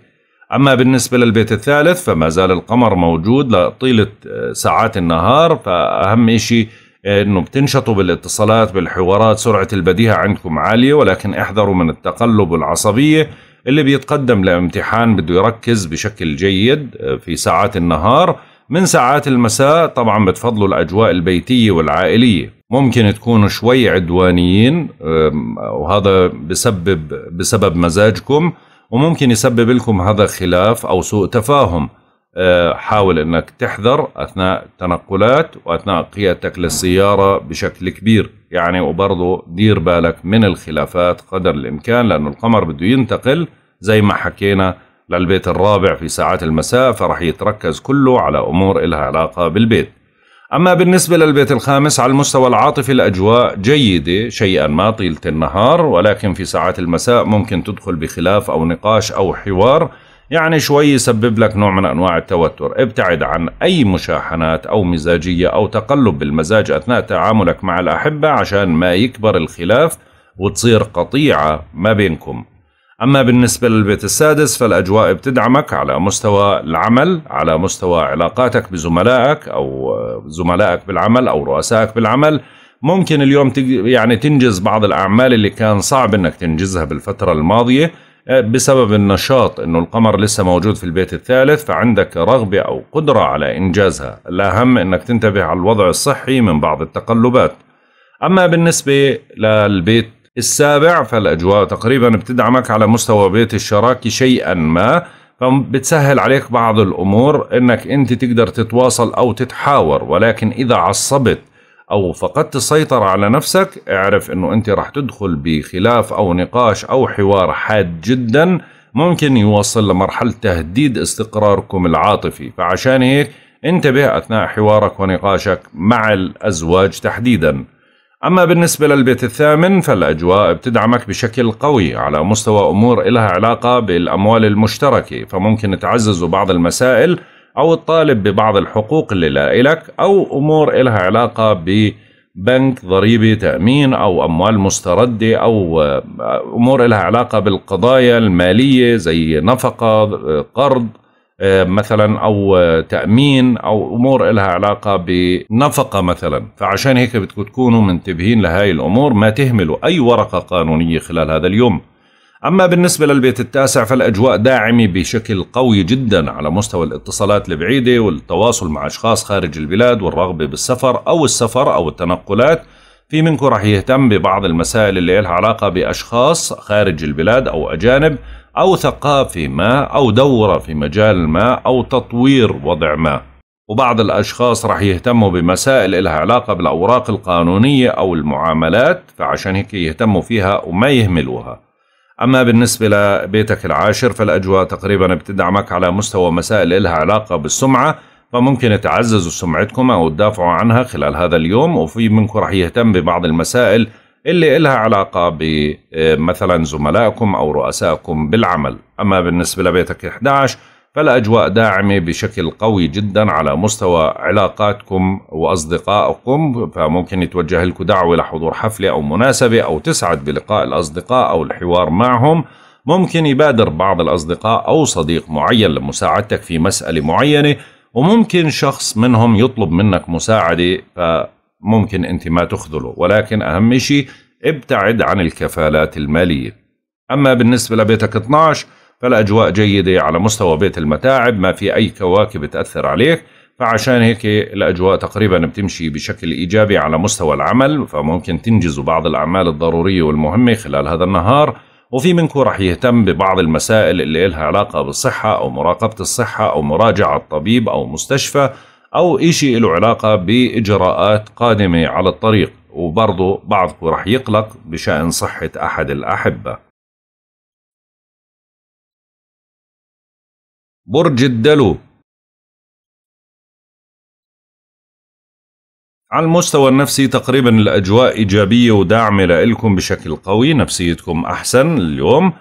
أما بالنسبة للبيت الثالث فما زال القمر موجود لطيلة ساعات النهار فأهم شيء أنه بتنشطوا بالاتصالات بالحوارات سرعة البديهة عندكم عالية ولكن احذروا من التقلب والعصبية اللي بيتقدم لامتحان بده يركز بشكل جيد آه، في ساعات النهار من ساعات المساء طبعا بتفضلوا الأجواء البيتية والعائلية ممكن تكونوا شوي عدوانيين وهذا بسبب بسبب مزاجكم وممكن يسبب لكم هذا خلاف أو سوء تفاهم آه، حاول أنك تحذر أثناء التنقلات وأثناء قيادتك للسيارة بشكل كبير يعني وبرضه دير بالك من الخلافات قدر الإمكان لأنه القمر بده ينتقل زي ما حكينا للبيت الرابع في ساعات المساء فرح يتركز كله على أمور إلها علاقة بالبيت أما بالنسبة للبيت الخامس على المستوى العاطفي الأجواء جيدة شيئا ما طيلة النهار ولكن في ساعات المساء ممكن تدخل بخلاف أو نقاش أو حوار يعني شوي يسبب لك نوع من أنواع التوتر ابتعد عن أي مشاحنات أو مزاجية أو تقلب بالمزاج أثناء تعاملك مع الأحبة عشان ما يكبر الخلاف وتصير قطيعة ما بينكم أما بالنسبة للبيت السادس فالأجواء بتدعمك على مستوى العمل على مستوى علاقاتك بزملائك أو زملائك بالعمل أو رؤسائك بالعمل ممكن اليوم يعني تنجز بعض الأعمال اللي كان صعب أنك تنجزها بالفترة الماضية آه، بسبب النشاط أنه القمر لسه موجود في البيت الثالث فعندك رغبة أو قدرة على إنجازها الأهم أنك تنتبه على الوضع الصحي من بعض التقلبات أما بالنسبة للبيت السابع فالأجواء تقريبا بتدعمك على مستوى بيت الشراكة شيئا ما فبتسهل عليك بعض الأمور أنك أنت تقدر تتواصل أو تتحاور ولكن إذا عصبت أو فقدت السيطرة على نفسك اعرف أنه أنت راح تدخل بخلاف أو نقاش أو حوار حاد جدا ممكن يوصل لمرحلة تهديد استقراركم العاطفي فعشان هيك انتبه أثناء حوارك ونقاشك مع الأزواج تحديدا أما بالنسبة للبيت الثامن فالأجواء بتدعمك بشكل قوي على مستوى أمور إلها علاقة بالأموال المشتركة فممكن تعززوا بعض المسائل أو الطالب ببعض الحقوق اللي لا أو أمور إلها علاقة ببنك ضريبة تأمين أو أموال مستردة أو آه، أمور إلها علاقة بالقضايا المالية زي نفقة آه، قرض آه، مثلا او آه، تامين او امور لها علاقه بنفقه مثلا فعشان هيك بدكم تكونوا منتبهين لهاي الامور ما تهملوا اي ورقه قانونيه خلال هذا اليوم اما بالنسبه للبيت التاسع فالاجواء داعمه بشكل قوي جدا على مستوى الاتصالات البعيده والتواصل مع اشخاص خارج البلاد والرغبه بالسفر او السفر او التنقلات في منكم راح يهتم ببعض المسائل اللي لها علاقه باشخاص خارج البلاد او اجانب أو ثقافي ما أو دورة في مجال ما أو تطوير وضع ما وبعض الأشخاص رح يهتموا بمسائل إلها علاقة بالأوراق القانونية أو المعاملات فعشان هيك يهتموا فيها وما يهملوها أما بالنسبة لبيتك العاشر فالأجواء تقريبا بتدعمك على مستوى مسائل إلها علاقة بالسمعة فممكن تعززوا سمعتكم أو تدافعوا عنها خلال هذا اليوم وفي منكم رح يهتم ببعض المسائل اللي إلها علاقة بمثلا آه، زملائكم أو رؤسائكم بالعمل أما بالنسبة لبيتك 11 فالأجواء داعمة بشكل قوي جدا على مستوى علاقاتكم وأصدقائكم فممكن يتوجه لكم دعوة لحضور حفلة أو مناسبة أو تسعد بلقاء الأصدقاء أو الحوار معهم ممكن يبادر بعض الأصدقاء أو صديق معين لمساعدتك في مسألة معينة وممكن شخص منهم يطلب منك مساعدة ف ممكن أنت ما تخذله ولكن أهم شيء ابتعد عن الكفالات المالية أما بالنسبة لبيتك 12 فالأجواء جيدة على مستوى بيت المتاعب ما في أي كواكب تأثر عليك فعشان هيك الأجواء تقريبا بتمشي بشكل إيجابي على مستوى العمل فممكن تنجزوا بعض الأعمال الضرورية والمهمة خلال هذا النهار وفي منكم رح يهتم ببعض المسائل اللي لها علاقة بالصحة أو مراقبة الصحة أو مراجعة الطبيب أو مستشفى أو إشي له علاقة بإجراءات قادمة على الطريق وبرضه بعضكم رح يقلق بشأن صحة أحد الأحبة برج الدلو على المستوى النفسي تقريبا الأجواء إيجابية وداعمة لإلكم بشكل قوي نفسيتكم أحسن اليوم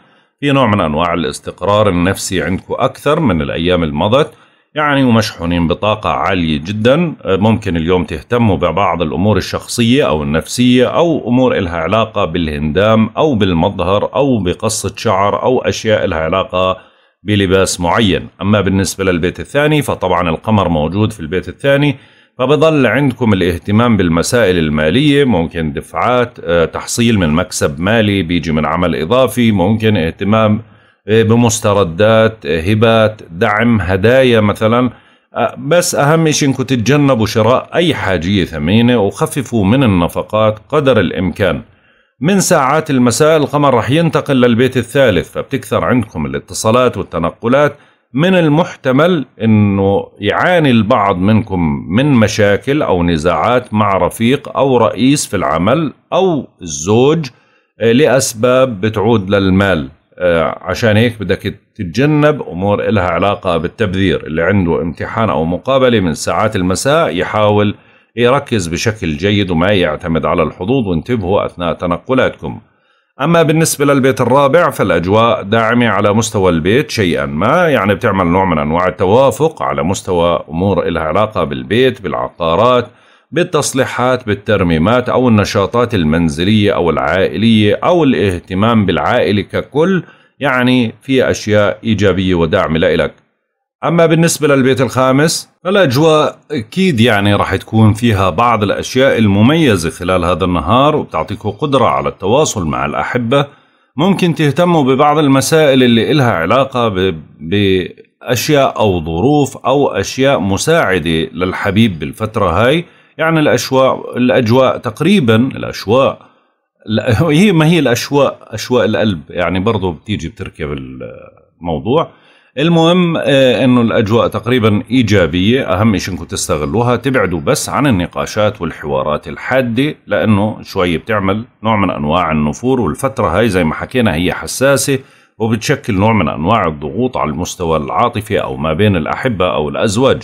في نوع من أنواع الاستقرار النفسي عندكم أكثر من الأيام مضت يعني ومشحونين بطاقة عالية جدا آه، ممكن اليوم تهتموا ببعض الأمور الشخصية أو النفسية أو أمور إلها علاقة بالهندام أو بالمظهر أو بقصة شعر أو أشياء إلها علاقة بلباس معين أما بالنسبة للبيت الثاني فطبعا القمر موجود في البيت الثاني فبظل عندكم الاهتمام بالمسائل المالية ممكن دفعات آه، تحصيل من مكسب مالي بيجي من عمل إضافي ممكن اهتمام إيه، بمستردات إيه، هبات دعم هدايا مثلا أه، بس أهم شيء إنكم تتجنبوا شراء أي حاجية ثمينة وخففوا من النفقات قدر الإمكان من ساعات المساء القمر رح ينتقل للبيت الثالث فبتكثر عندكم الاتصالات والتنقلات من المحتمل انه يعاني البعض منكم من مشاكل او نزاعات مع رفيق او رئيس في العمل او الزوج إيه، لاسباب بتعود للمال آه، عشان هيك بدك تتجنب امور إلها علاقه بالتبذير اللي عنده امتحان او مقابله من ساعات المساء يحاول يركز بشكل جيد وما يعتمد على الحظوظ وانتبهوا اثناء تنقلاتكم. اما بالنسبه للبيت الرابع فالاجواء داعمه على مستوى البيت شيئا ما يعني بتعمل نوع من انواع التوافق على مستوى امور إلها علاقه بالبيت بالعقارات بالتصليحات بالترميمات أو النشاطات المنزلية أو العائلية أو الاهتمام بالعائلة ككل يعني في أشياء إيجابية ودعم لإلك أما بالنسبة للبيت الخامس فالأجواء أكيد يعني راح تكون فيها بعض الأشياء المميزة خلال هذا النهار وبتعطيكوا قدرة على التواصل مع الأحبة ممكن تهتموا ببعض المسائل اللي إلها علاقة ب... بأشياء أو ظروف أو أشياء مساعدة للحبيب بالفترة هاي يعني الأشواء الأجواء تقريبا الأشواء هي ما هي الأشواء أشواء القلب يعني برضه بتيجي بتركب الموضوع المهم آه، انه الاجواء تقريبا ايجابيه اهم شيء انكم تستغلوها تبعدوا بس عن النقاشات والحوارات الحاده لانه شوي بتعمل نوع من انواع النفور والفتره هاي زي ما حكينا هي حساسه وبتشكل نوع من انواع الضغوط على المستوى العاطفي او ما بين الاحبه او الازواج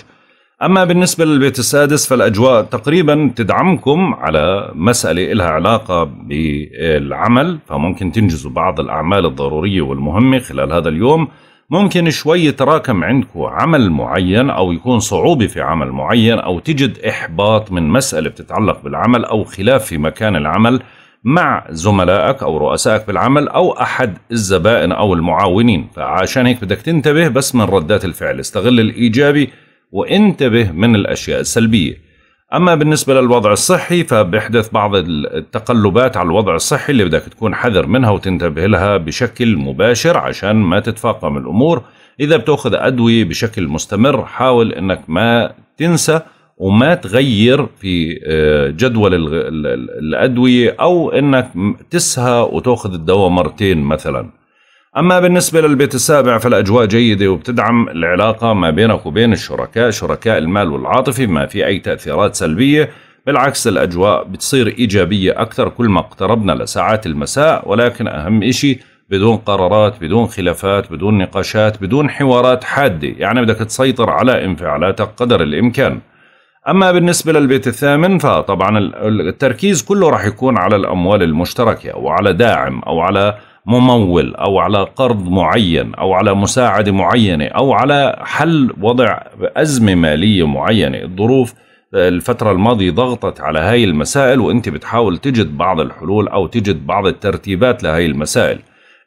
أما بالنسبة للبيت السادس فالأجواء تقريبا تدعمكم على مسألة إلها علاقة بالعمل فممكن تنجزوا بعض الأعمال الضرورية والمهمة خلال هذا اليوم ممكن شوي يتراكم عندكم عمل معين أو يكون صعوبة في عمل معين أو تجد إحباط من مسألة بتتعلق بالعمل أو خلاف في مكان العمل مع زملائك أو رؤسائك بالعمل أو أحد الزبائن أو المعاونين فعشان هيك بدك تنتبه بس من ردات الفعل استغل الإيجابي وانتبه من الأشياء السلبية أما بالنسبة للوضع الصحي فبيحدث بعض التقلبات على الوضع الصحي اللي بدك تكون حذر منها وتنتبه لها بشكل مباشر عشان ما تتفاقم الأمور إذا بتأخذ أدوية بشكل مستمر حاول أنك ما تنسى وما تغير في آه، جدول الأدوية أو أنك تسهى وتأخذ الدواء مرتين مثلاً أما بالنسبة للبيت السابع فالأجواء جيدة وبتدعم العلاقة ما بينك وبين الشركاء شركاء المال والعاطفة ما في أي تأثيرات سلبية بالعكس الأجواء بتصير إيجابية أكثر كل ما اقتربنا لساعات المساء ولكن أهم إشي بدون قرارات بدون خلافات بدون نقاشات بدون حوارات حادة يعني بدك تسيطر على انفعالاتك قدر الإمكان أما بالنسبة للبيت الثامن فطبعا التركيز كله راح يكون على الأموال المشتركة أو على داعم أو على ممول او على قرض معين او على مساعده معينه او على حل وضع ازمه ماليه معينه الظروف آه، الفترة الماضية ضغطت على هاي المسائل وانت بتحاول تجد بعض الحلول او تجد بعض الترتيبات لهاي المسائل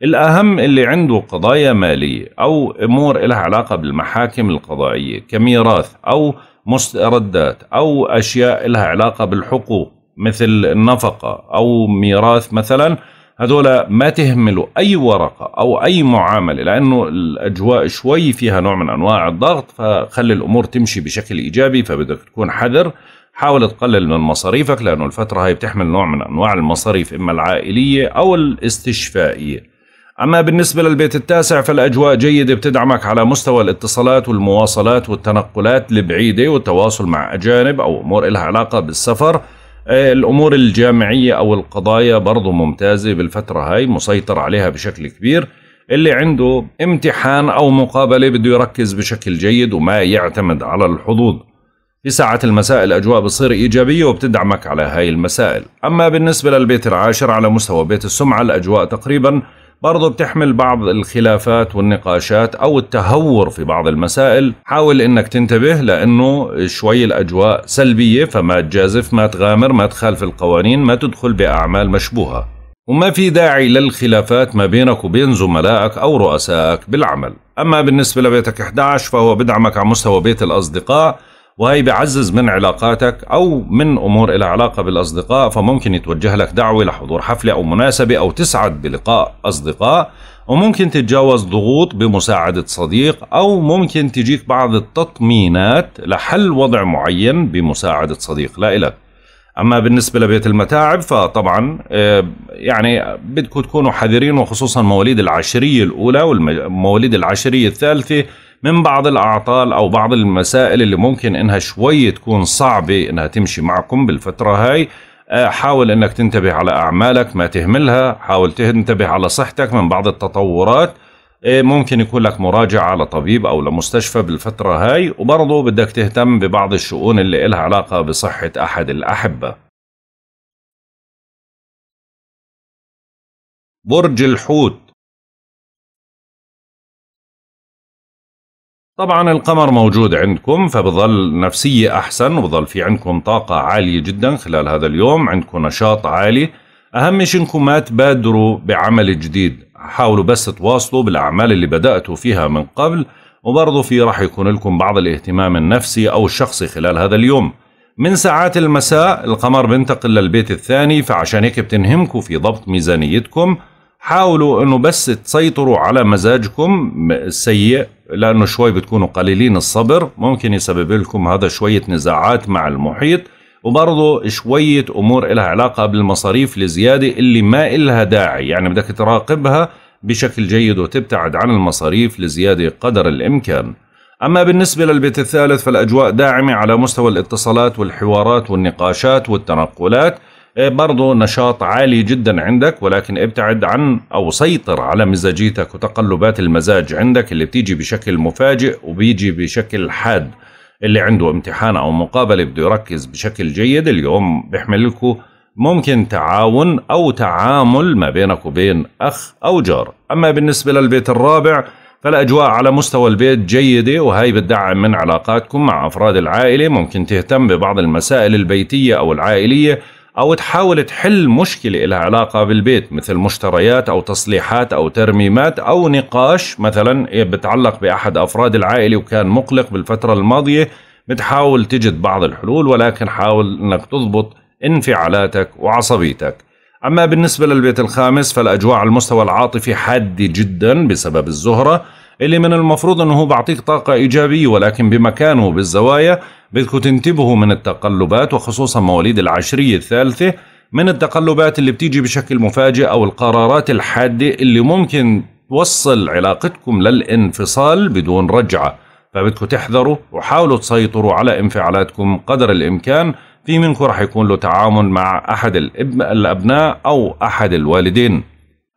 الأهم اللي عنده قضايا مالية أو أمور لها علاقة بالمحاكم القضائية كميراث أو مستردات أو أشياء لها علاقة بالحقوق مثل النفقة أو ميراث مثلاً هذول ما تهملوا أي ورقة أو أي معاملة لأنه الأجواء شوي فيها نوع من أنواع الضغط فخلي الأمور تمشي بشكل إيجابي فبدك تكون حذر حاول تقلل من مصاريفك لأنه الفترة هاي بتحمل نوع من أنواع المصاريف إما العائلية أو الاستشفائية أما بالنسبة للبيت التاسع فالأجواء جيدة بتدعمك على مستوى الاتصالات والمواصلات والتنقلات البعيدة والتواصل مع أجانب أو أمور لها علاقة بالسفر إيه، الأمور الجامعية أو القضايا برضو ممتازة بالفترة هاي مسيطر عليها بشكل كبير اللي عنده امتحان أو مقابلة بده يركز بشكل جيد وما يعتمد على الحظوظ في ساعة المساء الأجواء بتصير إيجابية وبتدعمك على هاي المسائل أما بالنسبة للبيت العاشر على مستوى بيت السمعة الأجواء تقريبا برضو بتحمل بعض الخلافات والنقاشات أو التهور في بعض المسائل حاول أنك تنتبه لأنه شوي الأجواء سلبية فما تجازف ما تغامر ما تخالف القوانين ما تدخل بأعمال مشبوهة وما في داعي للخلافات ما بينك وبين زملائك أو رؤسائك بالعمل أما بالنسبة لبيتك 11 فهو بدعمك على مستوى بيت الأصدقاء وهي بعزز من علاقاتك أو من أمور إلى علاقة بالأصدقاء فممكن يتوجه لك دعوة لحضور حفلة أو مناسبة أو تسعد بلقاء أصدقاء وممكن تتجاوز ضغوط بمساعدة صديق أو ممكن تجيك بعض التطمينات لحل وضع معين بمساعدة صديق لا إلك أما بالنسبة لبيت المتاعب فطبعا آه، يعني بدكم تكونوا حذرين وخصوصا مواليد العشرية الأولى والمواليد العشرية الثالثة من بعض الأعطال أو بعض المسائل اللي ممكن إنها شوي تكون صعبة إنها تمشي معكم بالفترة هاي آه، حاول انك تنتبه على اعمالك ما تهملها حاول تنتبه على صحتك من بعض التطورات آه، ممكن يكون لك مراجعة لطبيب أو لمستشفى بالفترة هاي وبرضه بدك تهتم ببعض الشؤون اللي إلها علاقة بصحة أحد الأحبة برج الحوت طبعا القمر موجود عندكم فبظل نفسية أحسن وبظل في عندكم طاقة عالية جدا خلال هذا اليوم عندكم نشاط عالي أهم شيء إنكم ما تبادروا بعمل جديد حاولوا بس تواصلوا بالأعمال اللي بدأتوا فيها من قبل وبرضه في راح يكون لكم بعض الاهتمام النفسي أو الشخصي خلال هذا اليوم من ساعات المساء القمر بينتقل للبيت الثاني فعشان هيك بتنهمكم في ضبط ميزانيتكم حاولوا انه بس تسيطروا على مزاجكم السيء لأنه شوي بتكونوا قليلين الصبر ممكن يسبب لكم هذا شوية نزاعات مع المحيط وبرضه شوية أمور إلها علاقة بالمصاريف الزيادة اللي ما إلها داعي يعني بدك تراقبها بشكل جيد وتبتعد عن المصاريف لزيادة قدر الإمكان أما بالنسبة للبيت الثالث فالأجواء داعمة على مستوى الاتصالات والحوارات والنقاشات والتنقلات برضه نشاط عالي جدا عندك ولكن ابتعد عن أو سيطر على مزاجيتك وتقلبات المزاج عندك اللي بتيجي بشكل مفاجئ وبيجي بشكل حاد اللي عنده امتحان أو مقابلة بده يركز بشكل جيد اليوم بيحمل لكم ممكن تعاون أو تعامل ما بينك وبين أخ أو جار أما بالنسبة للبيت الرابع فالأجواء على مستوى البيت جيدة وهي بتدعم من علاقاتكم مع أفراد العائلة ممكن تهتم ببعض المسائل البيتية أو العائلية أو تحاول تحل مشكلة إلى علاقة بالبيت مثل مشتريات أو تصليحات أو ترميمات أو نقاش مثلا إيه بتعلق بأحد أفراد العائلة وكان مقلق بالفترة الماضية بتحاول تجد بعض الحلول ولكن حاول أنك تضبط انفعالاتك وعصبيتك أما بالنسبة للبيت الخامس فالأجواء على المستوى العاطفي حادة جدا بسبب الزهرة اللي من المفروض انه بعطيك طاقة ايجابية ولكن بمكانه بالزوايا بدكم تنتبهوا من التقلبات وخصوصا مواليد العشرية الثالثة من التقلبات اللي بتيجي بشكل مفاجئ او القرارات الحادة اللي ممكن توصل علاقتكم للانفصال بدون رجعة فبدكم تحذروا وحاولوا تسيطروا على انفعالاتكم قدر الامكان في منكم رح يكون له تعامل مع احد الابناء او احد الوالدين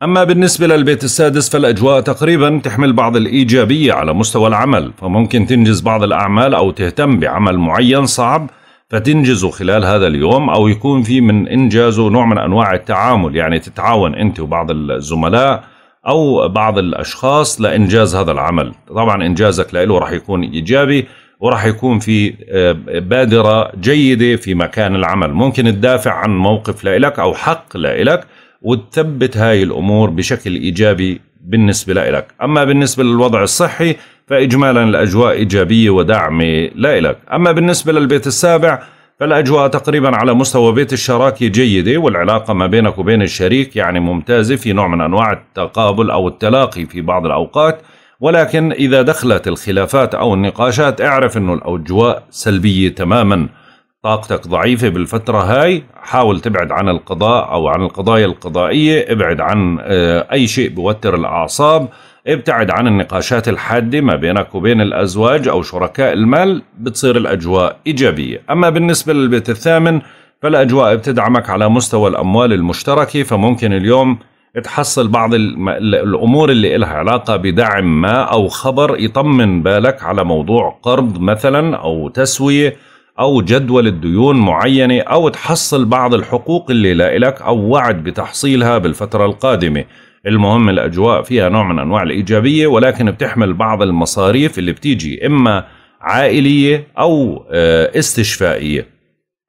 أما بالنسبة للبيت السادس فالأجواء تقريبا تحمل بعض الإيجابية على مستوى العمل فممكن تنجز بعض الأعمال أو تهتم بعمل معين صعب فتنجزه خلال هذا اليوم أو يكون في من إنجازه نوع من أنواع التعامل يعني تتعاون أنت وبعض الزملاء أو بعض الأشخاص لإنجاز هذا العمل طبعا إنجازك له راح يكون إيجابي وراح يكون في آه، بادرة جيدة في مكان العمل ممكن تدافع عن موقف لإلك أو حق لإلك وتثبت هاي الأمور بشكل إيجابي بالنسبة لك أما بالنسبة للوضع الصحي فإجمالا الأجواء إيجابية وداعمة لك أما بالنسبة للبيت السابع فالأجواء تقريبا على مستوى بيت الشراكة جيدة والعلاقة ما بينك وبين الشريك يعني ممتازة في نوع من أنواع التقابل أو التلاقي في بعض الأوقات ولكن إذا دخلت الخلافات أو النقاشات اعرف أنه الأجواء سلبية تماماً طاقتك ضعيفة بالفترة هاي حاول تبعد عن القضاء أو عن القضايا القضائية ابعد عن آه، أي شيء بوتر الأعصاب ابتعد عن النقاشات الحادة ما بينك وبين الأزواج أو شركاء المال بتصير الأجواء إيجابية أما بالنسبة للبيت الثامن فالأجواء بتدعمك على مستوى الأموال المشتركة فممكن اليوم تحصل بعض الأمور اللي إلها علاقة بدعم ما أو خبر يطمن بالك على موضوع قرض مثلا أو تسوية أو جدول الديون معينة أو تحصل بعض الحقوق اللي لإلك أو وعد بتحصيلها بالفترة القادمة المهم الأجواء فيها نوع من أنواع الإيجابية ولكن بتحمل بعض المصاريف اللي بتيجي إما عائلية أو آه، استشفائية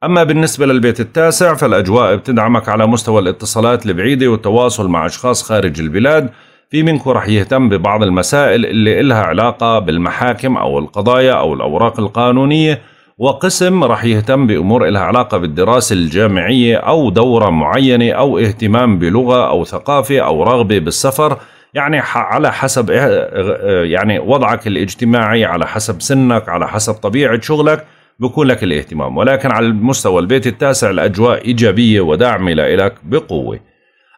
أما بالنسبة للبيت التاسع فالأجواء بتدعمك على مستوى الاتصالات البعيدة والتواصل مع أشخاص خارج البلاد في منكم رح يهتم ببعض المسائل اللي إلها علاقة بالمحاكم أو القضايا أو الأوراق القانونية وقسم رح يهتم بأمور إلها علاقة بالدراسة الجامعية أو دورة معينة أو اهتمام بلغة أو ثقافة أو رغبة بالسفر يعني على حسب إه-، إه-، يعني وضعك الاجتماعي على حسب سنك على حسب طبيعة شغلك بكون لك الاهتمام ولكن على المستوى البيت التاسع الأجواء إيجابية وداعمة لك بقوة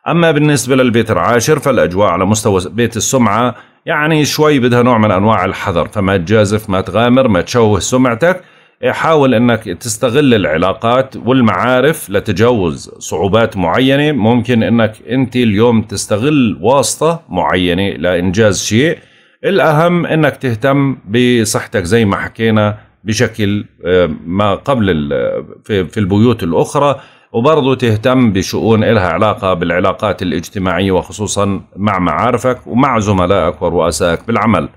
أما بالنسبة للبيت العاشر فالأجواء على مستوى بيت السمعة يعني شوي بدها نوع من أنواع الحذر فما تجازف ما تغامر ما تشوه سمعتك إيه، حاول انك تستغل العلاقات والمعارف لتجاوز صعوبات معينه ممكن انك انت اليوم تستغل واسطه معينه لانجاز شيء الاهم انك تهتم بصحتك زي ما حكينا بشكل إيه، ما قبل في البيوت الاخرى وبرضه تهتم بشؤون إلها علاقة بالعلاقات الاجتماعية وخصوصا مع معارفك ومع زملائك ورؤسائك بالعمل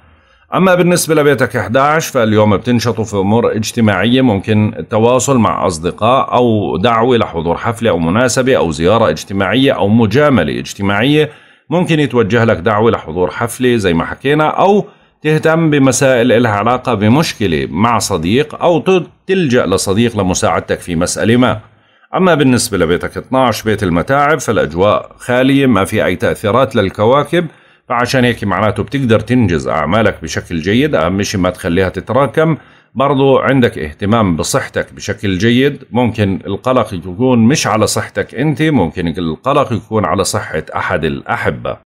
أما بالنسبة لبيتك 11 فاليوم بتنشطوا في أمور اجتماعية ممكن التواصل مع أصدقاء أو دعوة لحضور حفلة أو مناسبة أو زيارة اجتماعية أو مجاملة اجتماعية ممكن يتوجه لك دعوة لحضور حفلة زي ما حكينا أو تهتم بمسائل إلها علاقة بمشكلة مع صديق أو تلجأ لصديق لمساعدتك في مسألة ما أما بالنسبة لبيتك 12 بيت المتاعب فالأجواء خالية ما في أي تأثيرات للكواكب فعشان هيك معناته بتقدر تنجز أعمالك بشكل جيد أهم شيء ما تخليها تتراكم برضو عندك اهتمام بصحتك بشكل جيد ممكن القلق يكون مش على صحتك أنت ممكن القلق يكون على صحة أحد الأحبة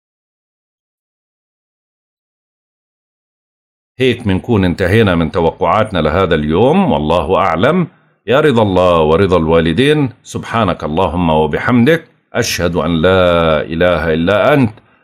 هيك منكون انتهينا من توقعاتنا لهذا اليوم والله أعلم يا رضا الله ورضا الوالدين سبحانك اللهم وبحمدك أشهد أن لا إله إلا أنت